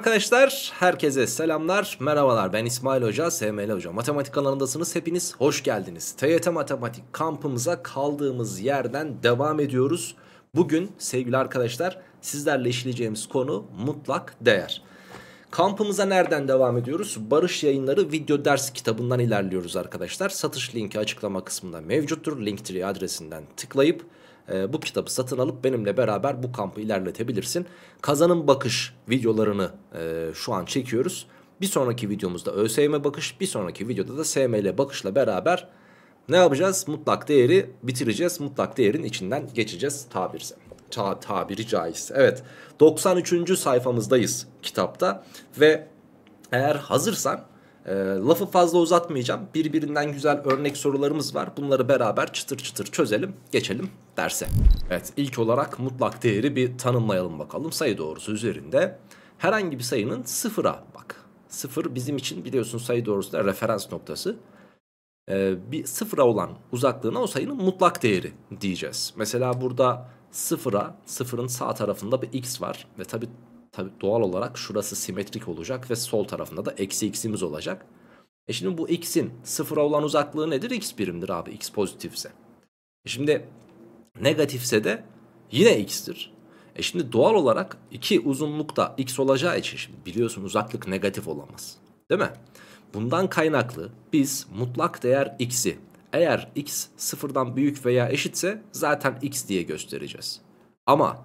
arkadaşlar, herkese selamlar, merhabalar. Ben İsmail Hoca, SML Hoca. Matematik kanalındasınız, hepiniz hoş geldiniz. TYT Matematik kampımıza kaldığımız yerden devam ediyoruz. Bugün sevgili arkadaşlar, sizlerle işleyeceğimiz konu mutlak değer. Kampımıza nereden devam ediyoruz? Barış Yayınları video ders kitabından ilerliyoruz arkadaşlar. Satış linki açıklama kısmında mevcuttur. Linktree adresinden tıklayıp e, bu kitabı satın alıp benimle beraber bu kampı ilerletebilirsin. Kazanın bakış videolarını e, şu an çekiyoruz. Bir sonraki videomuzda ÖSYM bakış, bir sonraki videoda da SML bakışla beraber ne yapacağız? Mutlak değeri bitireceğiz. Mutlak değerin içinden geçeceğiz tabirse. Ta tabiri caizse. Evet 93. sayfamızdayız kitapta ve eğer hazırsan e, lafı fazla uzatmayacağım. Birbirinden güzel örnek sorularımız var. Bunları beraber çıtır çıtır çözelim, geçelim derse. Evet ilk olarak mutlak değeri bir tanımlayalım bakalım. Sayı doğrusu üzerinde herhangi bir sayının sıfıra bak. Sıfır bizim için biliyorsunuz sayı doğrusunda referans noktası. Ee, bir sıfıra olan uzaklığına o sayının mutlak değeri diyeceğiz. Mesela burada sıfıra sıfırın sağ tarafında bir x var ve tabi doğal olarak şurası simetrik olacak ve sol tarafında da eksi x'imiz olacak. E şimdi bu x'in sıfıra olan uzaklığı nedir? x birimdir abi x pozitifse. E şimdi Negatifse de yine x'tir. E şimdi doğal olarak iki uzunlukta x olacağı için şimdi biliyorsun uzaklık negatif olamaz. Değil mi? Bundan kaynaklı biz mutlak değer x'i eğer x sıfırdan büyük veya eşitse zaten x diye göstereceğiz. Ama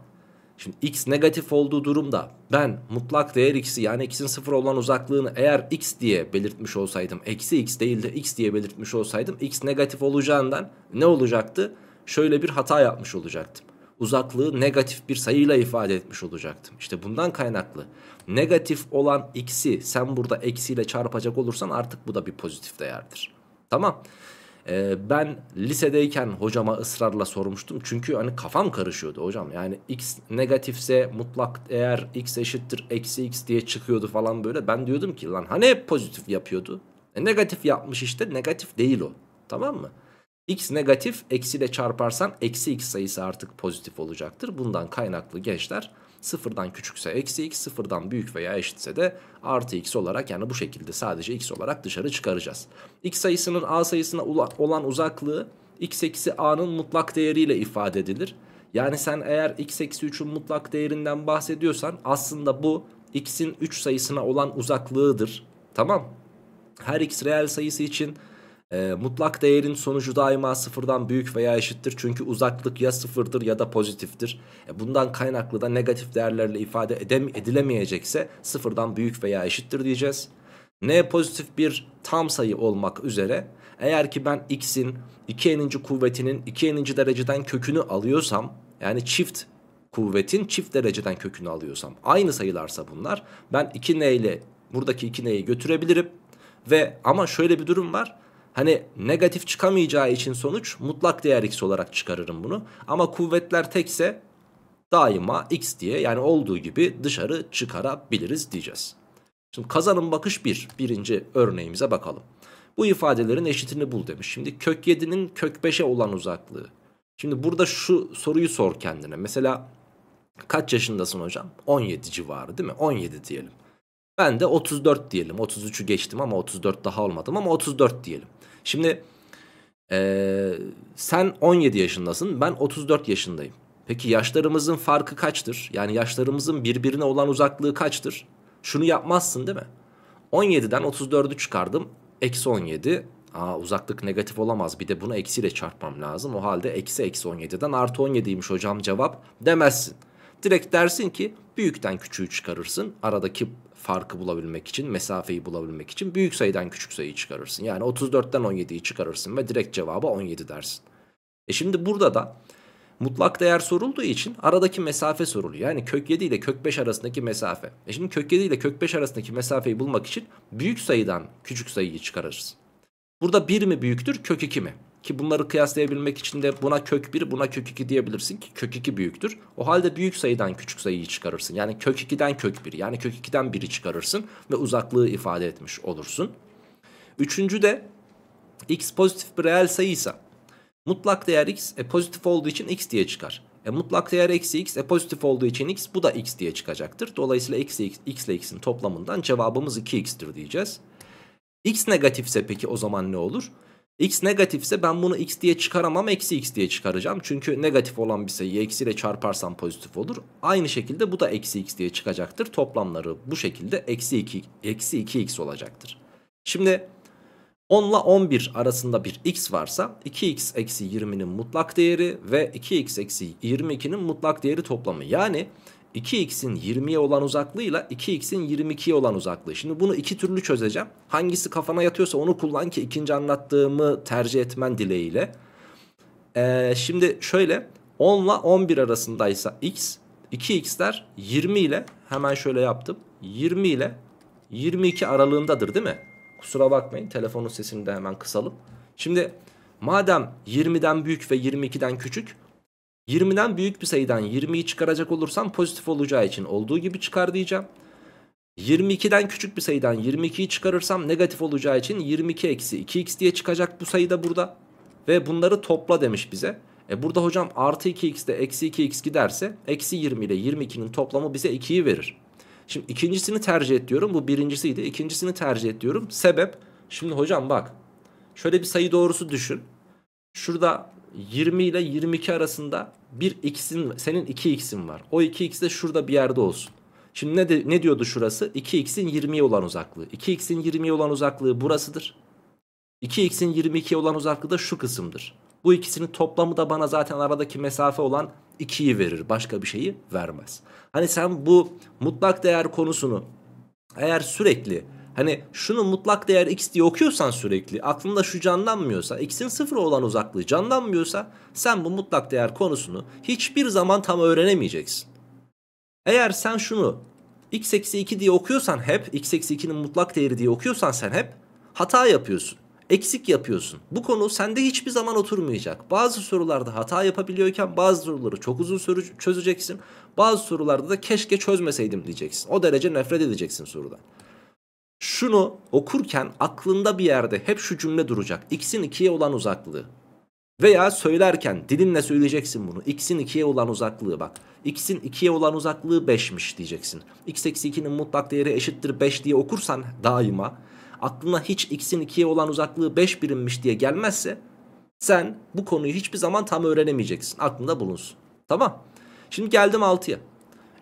şimdi x negatif olduğu durumda ben mutlak değer x'i yani x'in sıfır olan uzaklığını eğer x diye belirtmiş olsaydım eksi x değil de x diye belirtmiş olsaydım x negatif olacağından ne olacaktı? şöyle bir hata yapmış olacaktım. Uzaklığı negatif bir sayıyla ifade etmiş olacaktım. İşte bundan kaynaklı. Negatif olan x'i sen burada eksiyle çarpacak olursan artık bu da bir pozitif değerdir. Tamam. Ee, ben lisedeyken hocama ısrarla sormuştum. Çünkü hani kafam karışıyordu hocam. Yani x negatifse mutlak eğer x eşittir eksi x diye çıkıyordu falan böyle. Ben diyordum ki lan hani hep pozitif yapıyordu. E, negatif yapmış işte negatif değil o. Tamam mı? X negatif eksiyle çarparsan eksi x sayısı artık pozitif olacaktır. Bundan kaynaklı gençler sıfırdan küçükse eksi x sıfırdan büyük veya eşitse de artı x olarak yani bu şekilde sadece x olarak dışarı çıkaracağız. X sayısının a sayısına olan uzaklığı x eksi a'nın mutlak değeriyle ifade edilir. Yani sen eğer x eksi 3'ün mutlak değerinden bahsediyorsan aslında bu x'in 3 sayısına olan uzaklığıdır. Tamam. Her x reel sayısı için e, mutlak değerin sonucu daima sıfırdan büyük veya eşittir. Çünkü uzaklık ya sıfırdır ya da pozitiftir. E, bundan kaynaklı da negatif değerlerle ifade edem edilemeyecekse sıfırdan büyük veya eşittir diyeceğiz. N pozitif bir tam sayı olmak üzere eğer ki ben x'in 2n'inci kuvvetinin 2n'inci dereceden kökünü alıyorsam yani çift kuvvetin çift dereceden kökünü alıyorsam aynı sayılarsa bunlar ben 2n ile buradaki 2n'yi götürebilirim ve ama şöyle bir durum var Hani negatif çıkamayacağı için sonuç mutlak değer x olarak çıkarırım bunu. Ama kuvvetler tekse daima x diye yani olduğu gibi dışarı çıkarabiliriz diyeceğiz. Şimdi kazanım bakış 1. Bir. Birinci örneğimize bakalım. Bu ifadelerin eşitini bul demiş. Şimdi kök 7'nin kök 5'e olan uzaklığı. Şimdi burada şu soruyu sor kendine. Mesela kaç yaşındasın hocam? 17 civarı değil mi? 17 diyelim. Ben de 34 diyelim. 33'ü geçtim ama 34 daha olmadım ama 34 diyelim. Şimdi ee, sen 17 yaşındasın ben 34 yaşındayım. Peki yaşlarımızın farkı kaçtır? Yani yaşlarımızın birbirine olan uzaklığı kaçtır? Şunu yapmazsın değil mi? 17'den 34'ü çıkardım. Eksi 17. Aa, uzaklık negatif olamaz. Bir de bunu eksiyle çarpmam lazım. O halde eksi eksi 17'den artı 17'ymiş hocam cevap demezsin. Direkt dersin ki büyükten küçüğü çıkarırsın. Aradaki farkı bulabilmek için, mesafeyi bulabilmek için büyük sayıdan küçük sayıyı çıkarırsın. Yani 34'ten 17'yi çıkarırsın ve direkt cevabı 17 dersin. E şimdi burada da mutlak değer sorulduğu için aradaki mesafe soruluyor. Yani kök 7 ile kök 5 arasındaki mesafe. E şimdi kök 7 ile kök 5 arasındaki mesafeyi bulmak için büyük sayıdan küçük sayıyı çıkarırız. Burada 1 mi büyüktür kök 2 mi? Ki bunları kıyaslayabilmek için de buna kök 1 buna kök 2 diyebilirsin ki kök 2 büyüktür. O halde büyük sayıdan küçük sayıyı çıkarırsın. Yani kök 2'den kök 1 yani kök 2'den 1'i çıkarırsın ve uzaklığı ifade etmiş olursun. Üçüncü de x pozitif bir reel sayıysa mutlak değer x e, pozitif olduğu için x diye çıkar. E, mutlak değer eksi x e, pozitif olduğu için x bu da x diye çıkacaktır. Dolayısıyla eksi x, x ile x'in toplamından cevabımız 2x'tir diyeceğiz. x negatifse peki o zaman ne olur? X negatifse ben bunu x diye çıkaramam eksi x diye çıkaracağım. Çünkü negatif olan bir sayıyı eksiyle çarparsam pozitif olur. Aynı şekilde bu da eksi x diye çıkacaktır. Toplamları bu şekilde eksi 2, eksi 2x olacaktır. Şimdi 10 ile 11 arasında bir x varsa 2x eksi 20'nin mutlak değeri ve 2x eksi 22'nin mutlak değeri toplamı. Yani 2x'in 20'ye olan uzaklığıyla 2x'in 22'ye olan uzaklığı. Şimdi bunu iki türlü çözeceğim. Hangisi kafana yatıyorsa onu kullan ki ikinci anlattığımı tercih etmen dileğiyle. Ee, şimdi şöyle 10 ile 11 arasındaysa x 2x'ler 20 ile hemen şöyle yaptım. 20 ile 22 aralığındadır değil mi? Kusura bakmayın telefonun sesini de hemen kısalım. Şimdi madem 20'den büyük ve 22'den küçük 20'den büyük bir sayıdan 20'yi çıkaracak olursam pozitif olacağı için olduğu gibi çıkar diyeceğim. 22'den küçük bir sayıdan 22'yi çıkarırsam negatif olacağı için 22 eksi 2x diye çıkacak bu sayı da burada. Ve bunları topla demiş bize. E burada hocam artı 2x de eksi 2x giderse eksi 20 ile 22'nin toplamı bize 2'yi verir. Şimdi ikincisini tercih ediyorum Bu birincisiydi. İkincisini tercih ediyorum Sebep? Şimdi hocam bak. Şöyle bir sayı doğrusu düşün. Şurada 20 ile 22 arasında bir x'in senin 2x'in var. O 2x de şurada bir yerde olsun. Şimdi ne, de, ne diyordu şurası? 2x'in 20'ye olan uzaklığı. 2x'in 20'ye olan uzaklığı burasıdır. 2x'in 22'ye olan uzaklığı da şu kısımdır. Bu ikisinin toplamı da bana zaten aradaki mesafe olan 2'yi verir. Başka bir şeyi vermez. Hani sen bu mutlak değer konusunu eğer sürekli Hani şunu mutlak değer x diye okuyorsan sürekli aklında şu canlanmıyorsa x'in sıfır olan uzaklığı canlanmıyorsa sen bu mutlak değer konusunu hiçbir zaman tam öğrenemeyeceksin. Eğer sen şunu x eksi 2 diye okuyorsan hep x eksi 2'nin mutlak değeri diye okuyorsan sen hep hata yapıyorsun. Eksik yapıyorsun. Bu konu sende hiçbir zaman oturmayacak. Bazı sorularda hata yapabiliyorken bazı soruları çok uzun soru çözeceksin. Bazı sorularda da keşke çözmeseydim diyeceksin. O derece nefret edeceksin sorudan. Şunu okurken aklında bir yerde hep şu cümle duracak. X'in 2'ye olan uzaklığı. Veya söylerken dilinle söyleyeceksin bunu. X'in 2'ye olan uzaklığı bak. X'in 2'ye olan uzaklığı 5'miş diyeceksin. X eksi 2'nin mutlak değeri eşittir 5 diye okursan daima aklına hiç X'in 2'ye olan uzaklığı 5 birimmiş diye gelmezse sen bu konuyu hiçbir zaman tam öğrenemeyeceksin. Aklında bulunsun. Tamam. Şimdi geldim 6'ya.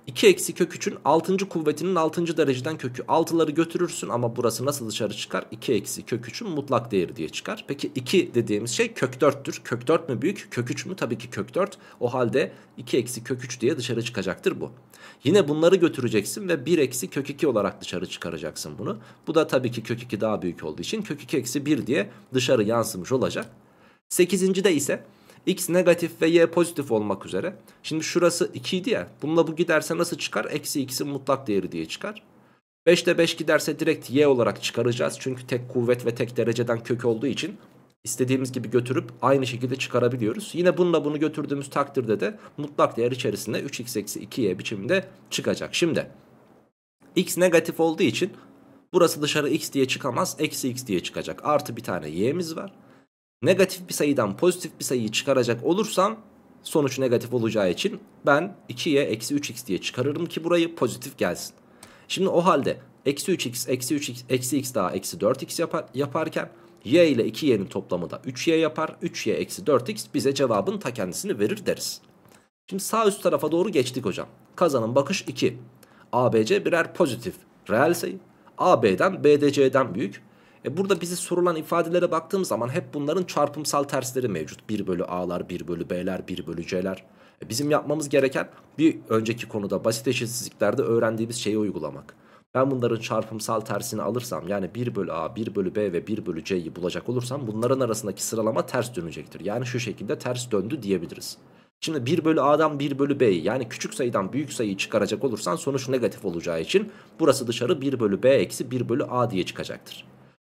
2 eksi kök 3'ün 6. kuvvetinin 6. dereceden kökü. 6'ları götürürsün ama burası nasıl dışarı çıkar? 2 eksi kök 3'ün mutlak değeri diye çıkar. Peki 2 dediğimiz şey kök 4'tür. Kök 4 mü büyük? Kök 3 mü? Tabii ki kök 4. O halde 2 eksi kök 3 diye dışarı çıkacaktır bu. Yine bunları götüreceksin ve 1 eksi kök 2 olarak dışarı çıkaracaksın bunu. Bu da tabii ki kök 2 daha büyük olduğu için kök 2 eksi 1 diye dışarı yansımış olacak. 8. de ise x negatif ve y pozitif olmak üzere. Şimdi şurası 2 idi ya. Bununla bu giderse nasıl çıkar? Eksi x'in mutlak değeri diye çıkar. 5 de 5 giderse direkt y olarak çıkaracağız. Çünkü tek kuvvet ve tek dereceden kök olduğu için istediğimiz gibi götürüp aynı şekilde çıkarabiliyoruz. Yine bununla bunu götürdüğümüz takdirde de mutlak değer içerisinde 3x eksi 2y biçiminde çıkacak. Şimdi x negatif olduğu için burası dışarı x diye çıkamaz. Eksi x diye çıkacak. Artı bir tane y'miz var negatif bir sayıdan pozitif bir sayıyı çıkaracak olursam sonuç negatif olacağı için ben 2y eksi 3x diye çıkarırım ki burayı pozitif gelsin. Şimdi o halde eksi 3x eksi 3x eksi x daha eksi 4x yapar, yaparken y ile 2y'nin toplamı da 3y yapar. 3y eksi 4x bize cevabın ta kendisini verir deriz. Şimdi sağ üst tarafa doğru geçtik hocam. Kazanın bakış 2. ABC birer pozitif reel sayı. AB'den BDC'den büyük. E burada bize sorulan ifadelere baktığım zaman hep bunların çarpımsal tersleri mevcut. 1 bölü a'lar, 1 bölü b'ler, 1 bölü c'ler. E bizim yapmamız gereken bir önceki konuda basit eşitsizliklerde öğrendiğimiz şeyi uygulamak. Ben bunların çarpımsal tersini alırsam yani 1 bölü a, 1 bölü b ve 1 bölü c'yi bulacak olursam bunların arasındaki sıralama ters dönecektir. Yani şu şekilde ters döndü diyebiliriz. Şimdi 1 bölü a'dan 1 bölü b'yi yani küçük sayıdan büyük sayıyı çıkaracak olursan sonuç negatif olacağı için burası dışarı 1 bölü b eksi 1 bölü a diye çıkacaktır.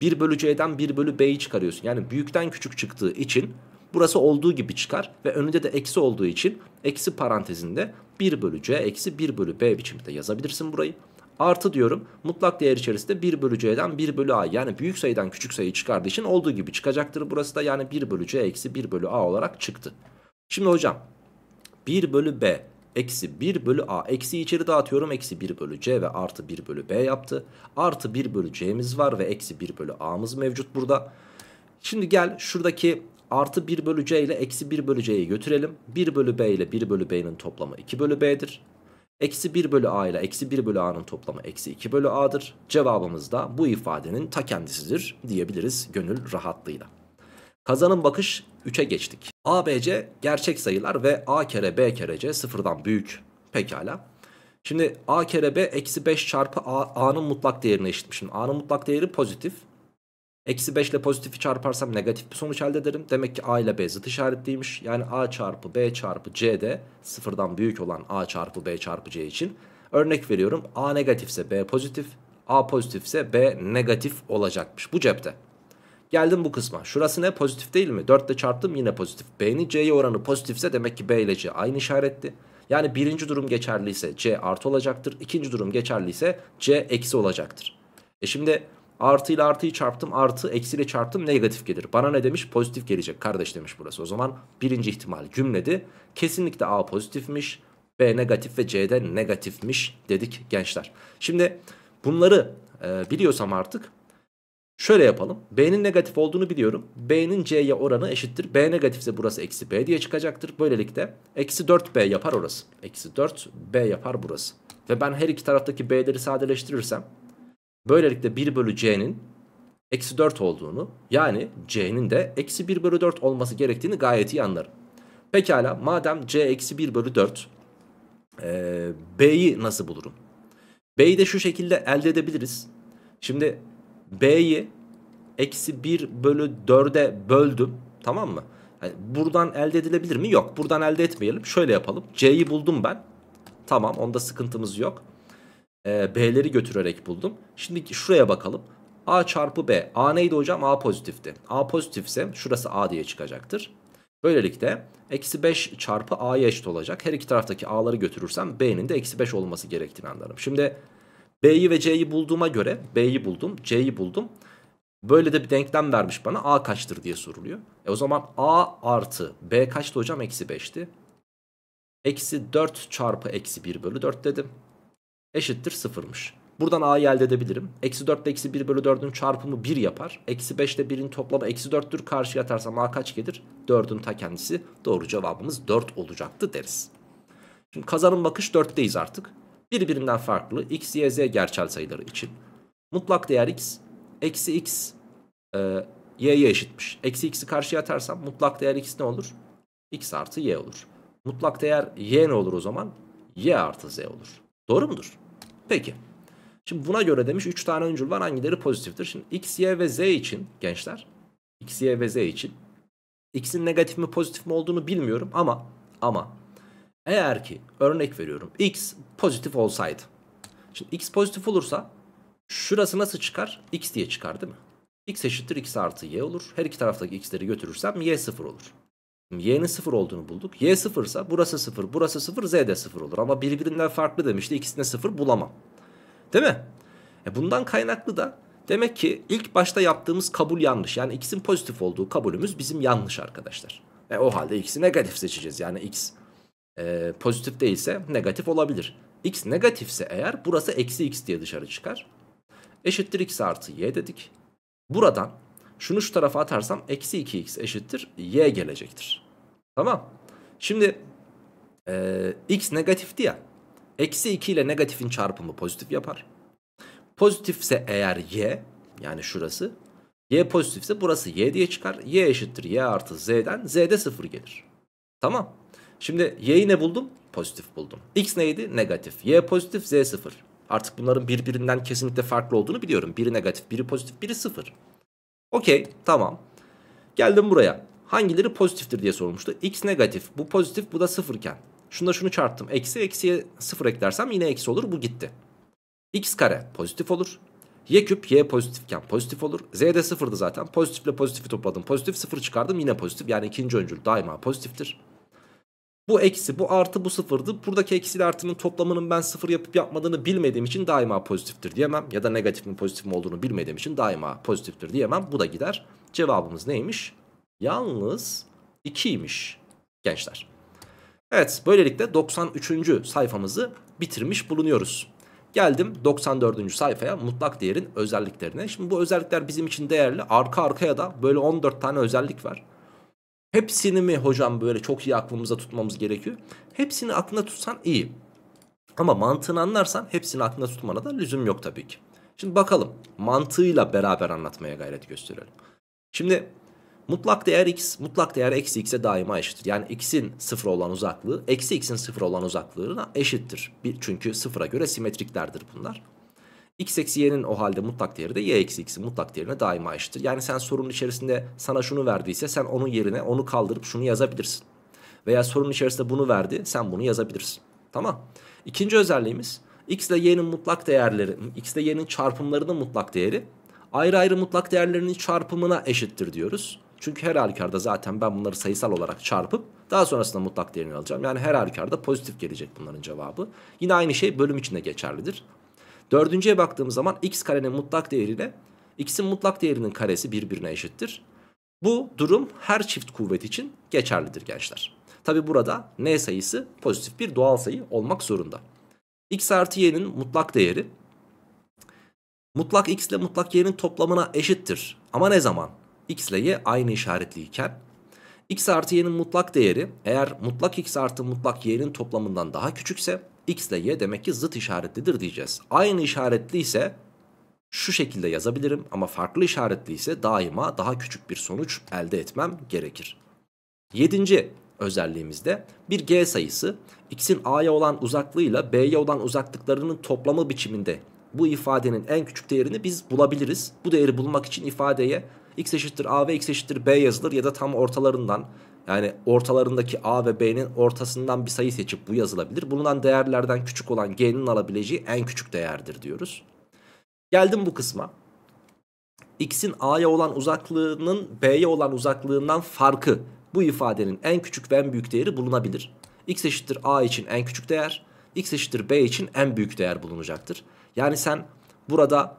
1 bölü c'den 1 bölü b'yi çıkarıyorsun. Yani büyükten küçük çıktığı için burası olduğu gibi çıkar ve önünde de eksi olduğu için eksi parantezinde 1 bölü c eksi 1 bölü b biçimde yazabilirsin burayı. Artı diyorum mutlak değer içerisinde 1 bölü c'den 1 bölü a yani büyük sayıdan küçük sayı çıkardığı için olduğu gibi çıkacaktır. Burası da yani 1 bölü c eksi 1 bölü a olarak çıktı. Şimdi hocam 1 bölü b eksi 1 bölü a. Eksi içeri dağıtıyorum. Eksi 1 bölü c ve artı 1 bölü b yaptı. Artı 1 bölü c'miz var ve eksi 1 bölü a'mız mevcut burada. Şimdi gel şuradaki artı 1 bölü c ile eksi 1 bölü c'yi götürelim. 1 bölü b ile 1 bölü b'nin toplamı 2 bölü b'dir. Eksi 1 bölü a ile eksi 1 bölü a'nın toplamı eksi 2 bölü a'dır. Cevabımız da bu ifadenin ta kendisidir diyebiliriz gönül rahatlığıyla. Kazanın bakış 3'e geçtik. ABC gerçek sayılar ve A kere B kere C sıfırdan büyük. Pekala. Şimdi A kere B eksi 5 çarpı A'nın mutlak değerine eşitmiş. Şimdi A'nın mutlak değeri pozitif. Eksi 5 ile pozitifi çarparsam negatif bir sonuç elde ederim. Demek ki A ile B zıt işaretliymiş. Yani A çarpı B çarpı C de sıfırdan büyük olan A çarpı B çarpı C için. Örnek veriyorum A negatifse B pozitif. A pozitifse B negatif olacakmış bu cepte. Geldim bu kısma. Şurası ne? Pozitif değil mi? 4 ile çarptım yine pozitif. B'nin C'ye oranı pozitifse demek ki B ile C aynı işaretti. Yani birinci durum geçerliyse C artı olacaktır. İkinci durum geçerliyse C eksi olacaktır. E şimdi artı ile artıyı çarptım artı eksi ile çarptım negatif gelir. Bana ne demiş? Pozitif gelecek kardeş demiş burası. O zaman birinci ihtimal cümledi. Kesinlikle A pozitifmiş. B negatif ve C'de negatifmiş dedik gençler. Şimdi bunları e, biliyorsam artık Şöyle yapalım. B'nin negatif olduğunu biliyorum. B'nin C'ye oranı eşittir. B negatifse burası eksi B diye çıkacaktır. Böylelikle eksi 4B yapar orası. Eksi 4B yapar burası. Ve ben her iki taraftaki B'leri sadeleştirirsem böylelikle 1 bölü C'nin eksi 4 olduğunu yani C'nin de eksi 1 bölü 4 olması gerektiğini gayet iyi anlarım. Pekala madem C eksi 1 bölü 4 e, B'yi nasıl bulurum? B'yi de şu şekilde elde edebiliriz. Şimdi B'yi eksi 1 bölü 4'e böldüm. Tamam mı? Yani buradan elde edilebilir mi? Yok. Buradan elde etmeyelim. Şöyle yapalım. C'yi buldum ben. Tamam. Onda sıkıntımız yok. Ee, B'leri götürerek buldum. Şimdi şuraya bakalım. A çarpı B. A neydi hocam? A pozitifti. A pozitifse şurası A diye çıkacaktır. Böylelikle eksi 5 çarpı A'ya eşit olacak. Her iki taraftaki A'ları götürürsem B'nin de eksi 5 olması gerektiğini anlarım. Şimdi B'yi ve C'yi bulduğuma göre B'yi buldum, C'yi buldum. Böyle de bir denklem vermiş bana A kaçtır diye soruluyor. E o zaman A artı B kaçtı hocam? Eksi 5'ti. Eksi 4 çarpı eksi 1 bölü 4 dedim. Eşittir 0'mış. Buradan A'yı elde edebilirim. Eksi 4 ile eksi 1 bölü 4'ün çarpımı 1 yapar. Eksi 5 ile 1'in toplamı eksi 4'tür. Karşıya atarsam A kaç gelir? 4'ün ta kendisi. Doğru cevabımız 4 olacaktı deriz. Şimdi kazanın bakış 4'teyiz artık birbirinden farklı x, y, z gerçel sayıları için. Mutlak değer x, eksi x e, y'ye eşitmiş. Eksi x'i karşıya atarsam mutlak değer x ne olur? x artı y olur. Mutlak değer y ne olur o zaman? y artı z olur. Doğru mudur? Peki. Şimdi buna göre demiş 3 tane öncül var hangileri pozitiftir? Şimdi x, y ve z için gençler x, y ve z için x'in negatif mi pozitif mi olduğunu bilmiyorum ama ama eğer ki örnek veriyorum x pozitif olsaydı. Şimdi x pozitif olursa şurası nasıl çıkar? x diye çıkar değil mi? x eşittir x artı y olur. Her iki taraftaki x'leri götürürsem y sıfır olur. Y'nin sıfır olduğunu bulduk. Y sıfırsa burası sıfır, burası sıfır, z de sıfır olur. Ama birbirinden farklı demişti. İkisine sıfır bulamam. Değil mi? E bundan kaynaklı da demek ki ilk başta yaptığımız kabul yanlış. Yani x'in pozitif olduğu kabulümüz bizim yanlış arkadaşlar. E o halde x'i negatif seçeceğiz. Yani x e, pozitif değilse negatif olabilir. X negatifse eğer burası eksi X diye dışarı çıkar. Eşittir X artı Y dedik. Buradan şunu şu tarafa atarsam eksi 2X eşittir Y gelecektir. Tamam. Şimdi e, X negatifti ya. Eksi 2 ile negatifin çarpımı pozitif yapar. Pozitifse eğer Y yani şurası Y pozitifse burası Y diye çıkar. Y eşittir Y artı Z'den Z'de 0 gelir. Tamam. Şimdi y'yi ne buldum? Pozitif buldum. X neydi? Negatif. Y pozitif, Z sıfır. Artık bunların birbirinden kesinlikle farklı olduğunu biliyorum. Biri negatif, biri pozitif, biri sıfır. Okey, tamam. Geldim buraya. Hangileri pozitiftir diye sormuştu. X negatif, bu pozitif, bu da sıfırken. Şunu da şunu çarptım. Eksi, eksiye sıfır eklersem yine eksi olur. Bu gitti. X kare pozitif olur. Y küp y pozitifken pozitif olur. Z de sıfırdı zaten. Pozitifle pozitifi topladım. Pozitif sıfır çıkardım yine pozitif. Yani ikinci öncül daima pozitiftir. Bu eksi bu artı bu sıfırdı. Buradaki eksi ile artının toplamının ben sıfır yapıp yapmadığını bilmediğim için daima pozitiftir diyemem. Ya da negatif mi pozitif mi olduğunu bilmediğim için daima pozitiftir diyemem. Bu da gider. Cevabımız neymiş? Yalnız 2'ymiş gençler. Evet böylelikle 93. sayfamızı bitirmiş bulunuyoruz. Geldim 94. sayfaya mutlak değerin özelliklerine. Şimdi bu özellikler bizim için değerli. Arka arkaya da böyle 14 tane özellik var. Hepsini mi hocam böyle çok iyi aklımıza tutmamız gerekiyor? Hepsini aklına tutsan iyi. Ama mantığını anlarsan hepsini aklına tutmana da lüzum yok tabii ki. Şimdi bakalım mantığıyla beraber anlatmaya gayret gösterelim. Şimdi mutlak değer x mutlak değer eksi x'e daima eşittir. Yani x'in sıfır olan uzaklığı eksi x'in sıfır olan uzaklığına eşittir. Bir, çünkü sıfıra göre simetriklerdir bunlar x eksi y'nin o halde mutlak değeri de y eksi x'in mutlak değerine daima eşittir. Yani sen sorunun içerisinde sana şunu verdiyse sen onun yerine onu kaldırıp şunu yazabilirsin. Veya sorunun içerisinde bunu verdi sen bunu yazabilirsin. Tamam. İkinci özelliğimiz x ile y'nin mutlak değerleri, x ile y'nin çarpımlarının mutlak değeri ayrı ayrı mutlak değerlerinin çarpımına eşittir diyoruz. Çünkü her halükarda zaten ben bunları sayısal olarak çarpıp daha sonrasında mutlak değerini alacağım. Yani her halükarda pozitif gelecek bunların cevabı. Yine aynı şey bölüm içinde geçerlidir. Dördüncüye baktığımız zaman x karenin mutlak değeriyle x'in mutlak değerinin karesi birbirine eşittir. Bu durum her çift kuvvet için geçerlidir gençler. Tabi burada n sayısı pozitif bir doğal sayı olmak zorunda. x artı y'nin mutlak değeri mutlak x ile mutlak y'nin toplamına eşittir. Ama ne zaman? x ile y aynı işaretliyken x artı y'nin mutlak değeri eğer mutlak x artı mutlak y'nin toplamından daha küçükse x ile y demek ki zıt işaretlidir diyeceğiz. Aynı işaretli ise şu şekilde yazabilirim ama farklı işaretli ise daima daha küçük bir sonuç elde etmem gerekir. Yedinci özelliğimizde bir g sayısı x'in a'ya olan uzaklığıyla b'ye olan uzaklıklarının toplamı biçiminde bu ifadenin en küçük değerini biz bulabiliriz. Bu değeri bulmak için ifadeye x eşittir a ve x eşittir b yazılır ya da tam ortalarından yani ortalarındaki A ve B'nin ortasından bir sayı seçip bu yazılabilir. Bulunan değerlerden küçük olan G'nin alabileceği en küçük değerdir diyoruz. Geldim bu kısma. X'in A'ya olan uzaklığının B'ye olan uzaklığından farkı. Bu ifadenin en küçük ve en büyük değeri bulunabilir. X eşittir A için en küçük değer. X eşittir B için en büyük değer bulunacaktır. Yani sen burada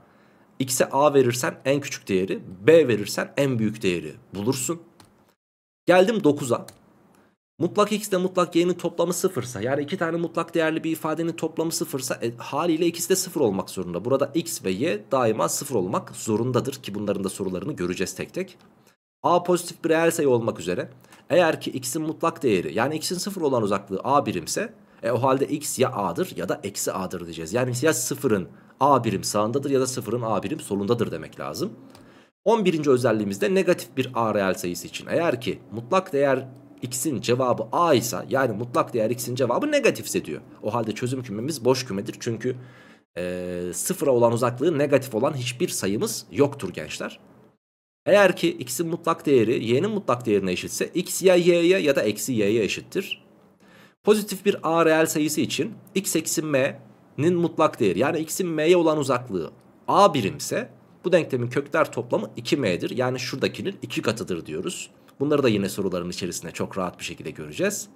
X'e A verirsen en küçük değeri, B verirsen en büyük değeri bulursun. Geldim 9'a. Mutlak x de mutlak y'nin toplamı sıfırsa yani iki tane mutlak değerli bir ifadenin toplamı sıfırsa e, haliyle ikisi de sıfır olmak zorunda. Burada x ve y daima sıfır olmak zorundadır ki bunların da sorularını göreceğiz tek tek. A pozitif bir reel sayı olmak üzere eğer ki x'in mutlak değeri yani x'in sıfır olan uzaklığı a birimse e, o halde x ya a'dır ya da eksi a'dır diyeceğiz. Yani ya sıfırın a birim sağındadır ya da sıfırın a birim solundadır demek lazım. 11. özelliğimizde negatif bir A reel sayısı için. Eğer ki mutlak değer x'in cevabı a ise yani mutlak değer x'in cevabı negatifse diyor. O halde çözüm kümemiz boş kümedir. Çünkü e, sıfıra olan uzaklığı negatif olan hiçbir sayımız yoktur gençler. Eğer ki x'in mutlak değeri y'nin mutlak değerine eşitse x ya y'ye ya da eksi y'ye eşittir. Pozitif bir a reel sayısı için x eksi m'nin mutlak değeri yani x'in m'ye olan uzaklığı a birimse bu denklemin kökler toplamı 2m'dir. Yani şuradakinin 2 katıdır diyoruz. Bunları da yine soruların içerisinde çok rahat bir şekilde göreceğiz.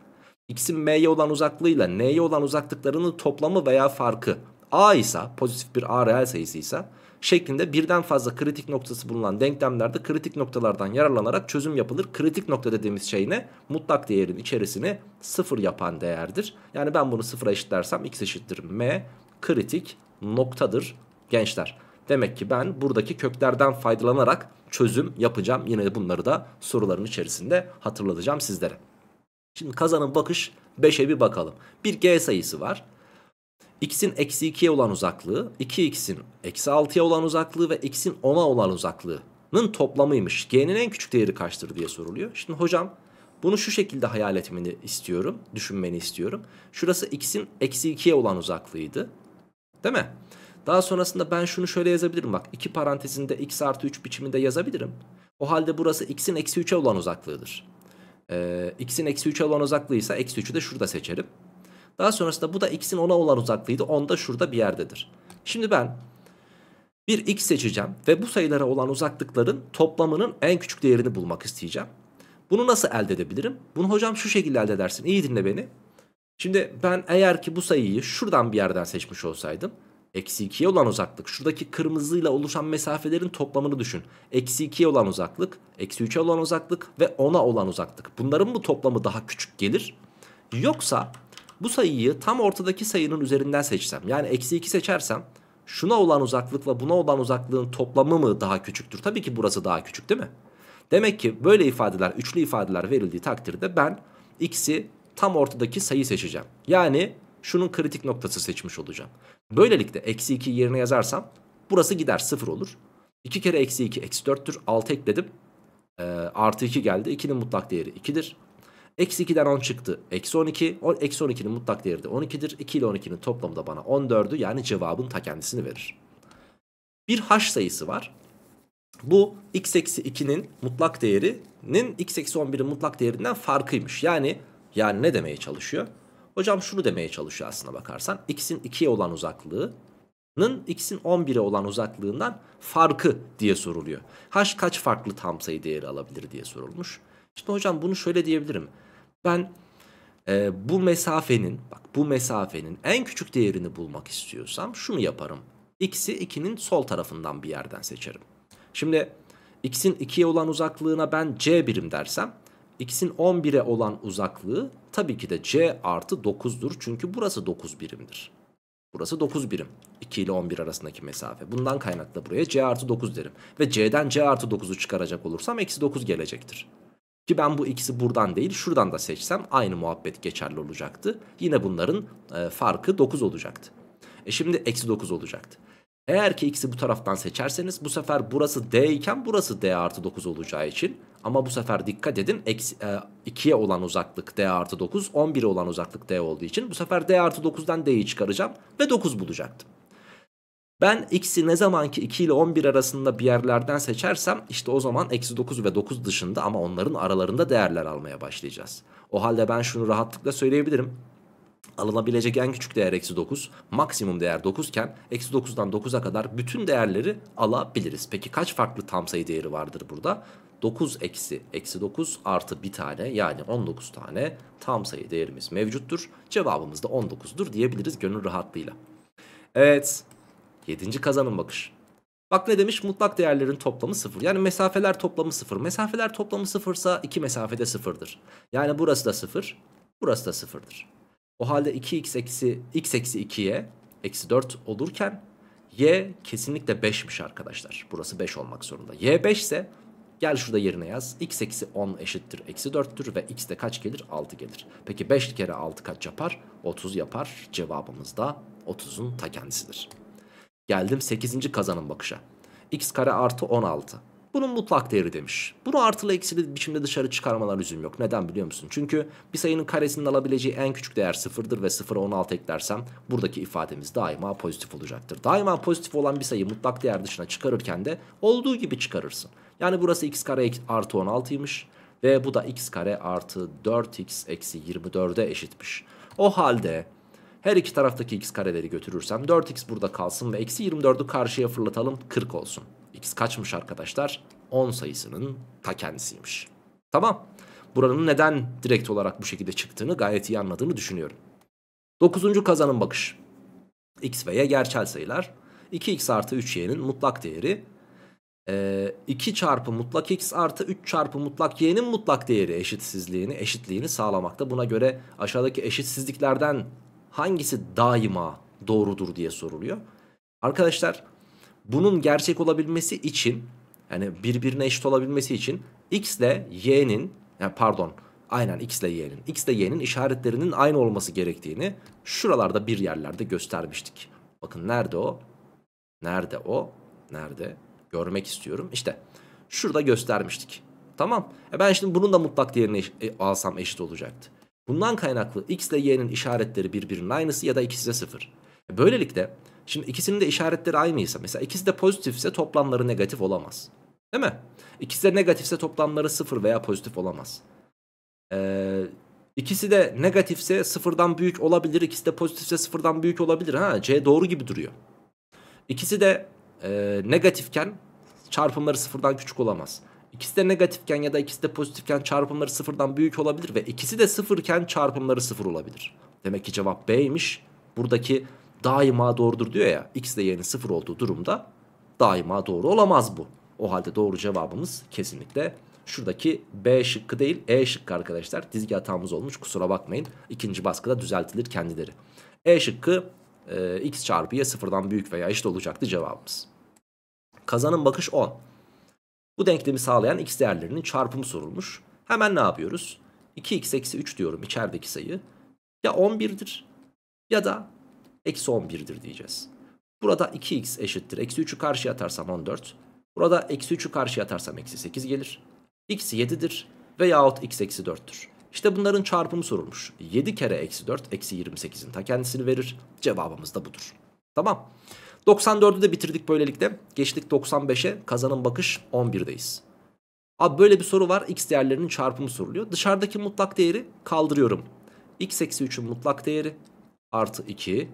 X'in m'ye olan uzaklığıyla n'ye olan uzaklıklarının toplamı veya farkı a ise pozitif bir a reel sayısı ise şeklinde birden fazla kritik noktası bulunan denklemlerde kritik noktalardan yararlanarak çözüm yapılır. Kritik nokta dediğimiz şey ne? Mutlak değerin içerisini sıfır yapan değerdir. Yani ben bunu sıfıra eşitlersem x eşittir m kritik noktadır gençler. Demek ki ben buradaki köklerden faydalanarak çözüm yapacağım. Yine bunları da soruların içerisinde hatırlatacağım sizlere. Şimdi kazanın bakış 5'e bir bakalım. Bir g sayısı var. X'in eksi 2'ye olan uzaklığı, 2x'in eksi 6'ya olan uzaklığı ve x'in 10'a olan uzaklığının toplamıymış. G'nin en küçük değeri kaçtır diye soruluyor. Şimdi hocam bunu şu şekilde hayal etmeni istiyorum, düşünmeni istiyorum. Şurası x'in eksi 2'ye olan uzaklığıydı. Değil mi? Daha sonrasında ben şunu şöyle yazabilirim bak. 2 parantezinde x artı 3 biçiminde yazabilirim. O halde burası x'in eksi 3'e olan uzaklığıdır. Ee, x'in eksi 3'e olan uzaklığıysa eksi 3'ü de şurada seçerim. Daha sonrasında bu da x'in 10'a olan uzaklığıydı. 10 da şurada bir yerdedir. Şimdi ben bir x seçeceğim ve bu sayılara olan uzaklıkların toplamının en küçük değerini bulmak isteyeceğim. Bunu nasıl elde edebilirim? Bunu hocam şu şekilde elde edersin. İyi dinle beni. Şimdi ben eğer ki bu sayıyı şuradan bir yerden seçmiş olsaydım Eksi 2'ye olan uzaklık. Şuradaki kırmızıyla oluşan mesafelerin toplamını düşün. Eksi 2'ye olan uzaklık, eksi 3'e olan uzaklık ve 10'a olan uzaklık. Bunların bu toplamı daha küçük gelir? Yoksa bu sayıyı tam ortadaki sayının üzerinden seçsem. Yani eksi 2 seçersem şuna olan uzaklıkla buna olan uzaklığın toplamı mı daha küçüktür? Tabii ki burası daha küçük değil mi? Demek ki böyle ifadeler, üçlü ifadeler verildiği takdirde ben x'i tam ortadaki sayı seçeceğim. Yani şunun kritik noktası seçmiş olacağım. Böylelikle eksi 2 yerine yazarsam burası gider 0 olur. 2 kere eksi 2 eksi 4'tür. 6 ekledim. E, artı 2 geldi. 2'nin mutlak değeri 2'dir. Eksi 2'den 10 çıktı. Eksi 12. O, eksi 12'nin mutlak değeri de 12'dir. 2 ile 12'nin toplamı da bana 14'ü yani cevabın ta kendisini verir. Bir h sayısı var. Bu x eksi 2'nin mutlak değerinin x eksi 11'in mutlak değerinden farkıymış. Yani yani ne demeye çalışıyor? Hocam şunu demeye çalışıyor aslına bakarsan. X'in 2'ye olan uzaklığının X'in 11'e olan uzaklığından farkı diye soruluyor. H kaç farklı tam sayı değeri alabilir diye sorulmuş. Şimdi hocam bunu şöyle diyebilirim. Ben e, bu mesafenin bak bu mesafenin en küçük değerini bulmak istiyorsam şunu yaparım. X'i 2'nin sol tarafından bir yerden seçerim. Şimdi x'in 2'ye olan uzaklığına ben c birim dersem İkisinin 11'e olan uzaklığı tabii ki de C artı 9'dur. Çünkü burası 9 birimdir. Burası 9 birim. 2 ile 11 arasındaki mesafe. Bundan kaynaklı buraya C artı 9 derim. Ve C'den C artı 9'u çıkaracak olursam eksi 9 gelecektir. Ki ben bu ikisi buradan değil şuradan da seçsem aynı muhabbet geçerli olacaktı. Yine bunların e, farkı 9 olacaktı. E şimdi eksi 9 olacaktı. Eğer ki ikisi bu taraftan seçerseniz bu sefer burası d iken burası d artı 9 olacağı için ama bu sefer dikkat edin eksi, 2'ye e, olan uzaklık d artı 9 11'e olan uzaklık d olduğu için bu sefer d artı 9'dan d'yi çıkaracağım ve 9 bulacaktım. Ben x'i ne zaman ki 2 ile 11 arasında bir yerlerden seçersem işte o zaman eksi 9 ve 9 dışında ama onların aralarında değerler almaya başlayacağız. O halde ben şunu rahatlıkla söyleyebilirim alınabilecek en küçük değer eksi 9, maksimum değer 9 iken eksi 9'dan 9'a kadar bütün değerleri alabiliriz. Peki kaç farklı tam sayı değeri vardır burada? 9 eksi eksi 9 artı bir tane yani 19 tane tam sayı değerimiz mevcuttur. Cevabımız da 19'dur diyebiliriz gönül rahatlığıyla. Evet 7. kazanım bakış. Bak ne demiş mutlak değerlerin toplamı sıfır. Yani mesafeler toplamı sıfır. Mesafeler toplamı sıfırsa iki mesafede sıfırdır. Yani burası da sıfır burası da sıfırdır. O halde 2x eksi x eksi 2'ye eksi 4 olurken y kesinlikle 5'miş arkadaşlar. Burası 5 olmak zorunda. y 5 ise gel şurada yerine yaz. x eksi 10 eşittir eksi 4'tür ve x de kaç gelir? 6 gelir. Peki 5 kere 6 kaç yapar? 30 yapar. Cevabımız da 30'un ta kendisidir. Geldim 8. kazanım bakışa. x kare artı 16. Bunun mutlak değeri demiş. Bunu artılı eksili biçimde dışarı çıkarmalar üzüm yok. Neden biliyor musun? Çünkü bir sayının karesinin alabileceği en küçük değer sıfırdır ve sıfıra 16 eklersem buradaki ifademiz daima pozitif olacaktır. Daima pozitif olan bir sayı mutlak değer dışına çıkarırken de olduğu gibi çıkarırsın. Yani burası x kare artı 16'ymış ve bu da x kare artı 4x eksi 24'e eşitmiş. O halde her iki taraftaki x kareleri götürürsem 4x burada kalsın ve eksi 24'ü karşıya fırlatalım 40 olsun. X kaçmış arkadaşlar? 10 sayısının ta kendisiymiş. Tamam. Buranın neden direkt olarak bu şekilde çıktığını gayet iyi anladığını düşünüyorum. Dokuzuncu kazanım bakış. X ve Y gerçel sayılar. 2X artı 3Y'nin mutlak değeri. 2 ee, çarpı mutlak x artı 3 çarpı mutlak y'nin mutlak değeri eşitsizliğini eşitliğini sağlamakta. Buna göre aşağıdaki eşitsizliklerden hangisi daima doğrudur diye soruluyor. Arkadaşlar bunun gerçek olabilmesi için yani birbirine eşit olabilmesi için x ile y'nin yani pardon aynen x ile y'nin x ile y'nin işaretlerinin aynı olması gerektiğini şuralarda bir yerlerde göstermiştik. Bakın nerede o? Nerede o? Nerede? Görmek istiyorum. İşte şurada göstermiştik. Tamam. E ben şimdi bunun da mutlak değerini eş e, alsam eşit olacaktı. Bundan kaynaklı x ile y'nin işaretleri birbirinin aynısı ya da ikisi de sıfır. E böylelikle Şimdi ikisinin de işaretleri aynıysa mesela ikisi de pozitifse toplamları negatif olamaz. Değil mi? İkisi de negatifse toplamları sıfır veya pozitif olamaz. Ee, ikisi de negatifse sıfırdan büyük olabilir. İkisi de pozitifse sıfırdan büyük olabilir. Ha C doğru gibi duruyor. İkisi de e, negatifken çarpımları sıfırdan küçük olamaz. İkisi de negatifken ya da ikisi de pozitifken çarpımları sıfırdan büyük olabilir. Ve ikisi de sıfırken çarpımları sıfır olabilir. Demek ki cevap B'ymiş. Buradaki daima doğrudur diyor ya. X y'nin sıfır olduğu durumda daima doğru olamaz bu. O halde doğru cevabımız kesinlikle şuradaki B şıkkı değil E şıkkı arkadaşlar. Dizgi hatamız olmuş kusura bakmayın. İkinci baskıda düzeltilir kendileri. E şıkkı e, x çarpı y sıfırdan büyük veya eşit olacaktı cevabımız. Kazanın bakış 10. Bu denklemi sağlayan x değerlerinin çarpımı sorulmuş. Hemen ne yapıyoruz? 2x eksi 3 diyorum içerideki sayı. Ya 11'dir ya da eksi 11'dir diyeceğiz. Burada 2x eşittir. Eksi 3'ü karşıya atarsam 14. Burada eksi 3'ü karşıya atarsam eksi 8 gelir. x 7'dir veyahut x eksi 4'tür. İşte bunların çarpımı sorulmuş. 7 kere eksi 4 eksi 28'in ta kendisini verir. Cevabımız da budur. Tamam. 94'ü de bitirdik böylelikle. Geçtik 95'e kazanın bakış 11'deyiz. Abi böyle bir soru var. X değerlerinin çarpımı soruluyor. Dışarıdaki mutlak değeri kaldırıyorum. X eksi 3'ün mutlak değeri artı 2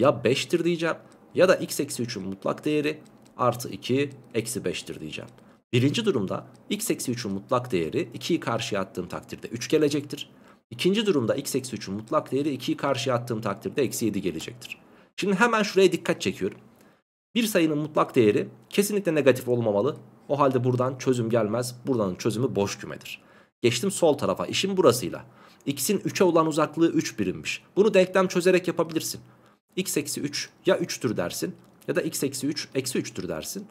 ya 5'tir diyeceğim ya da x eksi 3'ün mutlak değeri artı 2 eksi 5'tir diyeceğim. Birinci durumda x eksi 3'ün mutlak değeri 2'yi karşıya attığım takdirde 3 gelecektir. İkinci durumda x eksi 3'ün mutlak değeri 2'yi karşıya attığım takdirde eksi 7 gelecektir. Şimdi hemen şuraya dikkat çekiyorum. Bir sayının mutlak değeri kesinlikle negatif olmamalı. O halde buradan çözüm gelmez. Buradan çözümü boş kümedir. Geçtim sol tarafa. İşim burasıyla. X'in 3'e olan uzaklığı 3 birimmiş. Bunu denklem çözerek yapabilirsin x eksi 3 ya 3'tür dersin ya da x eksi 3 eksi 3'tür dersin.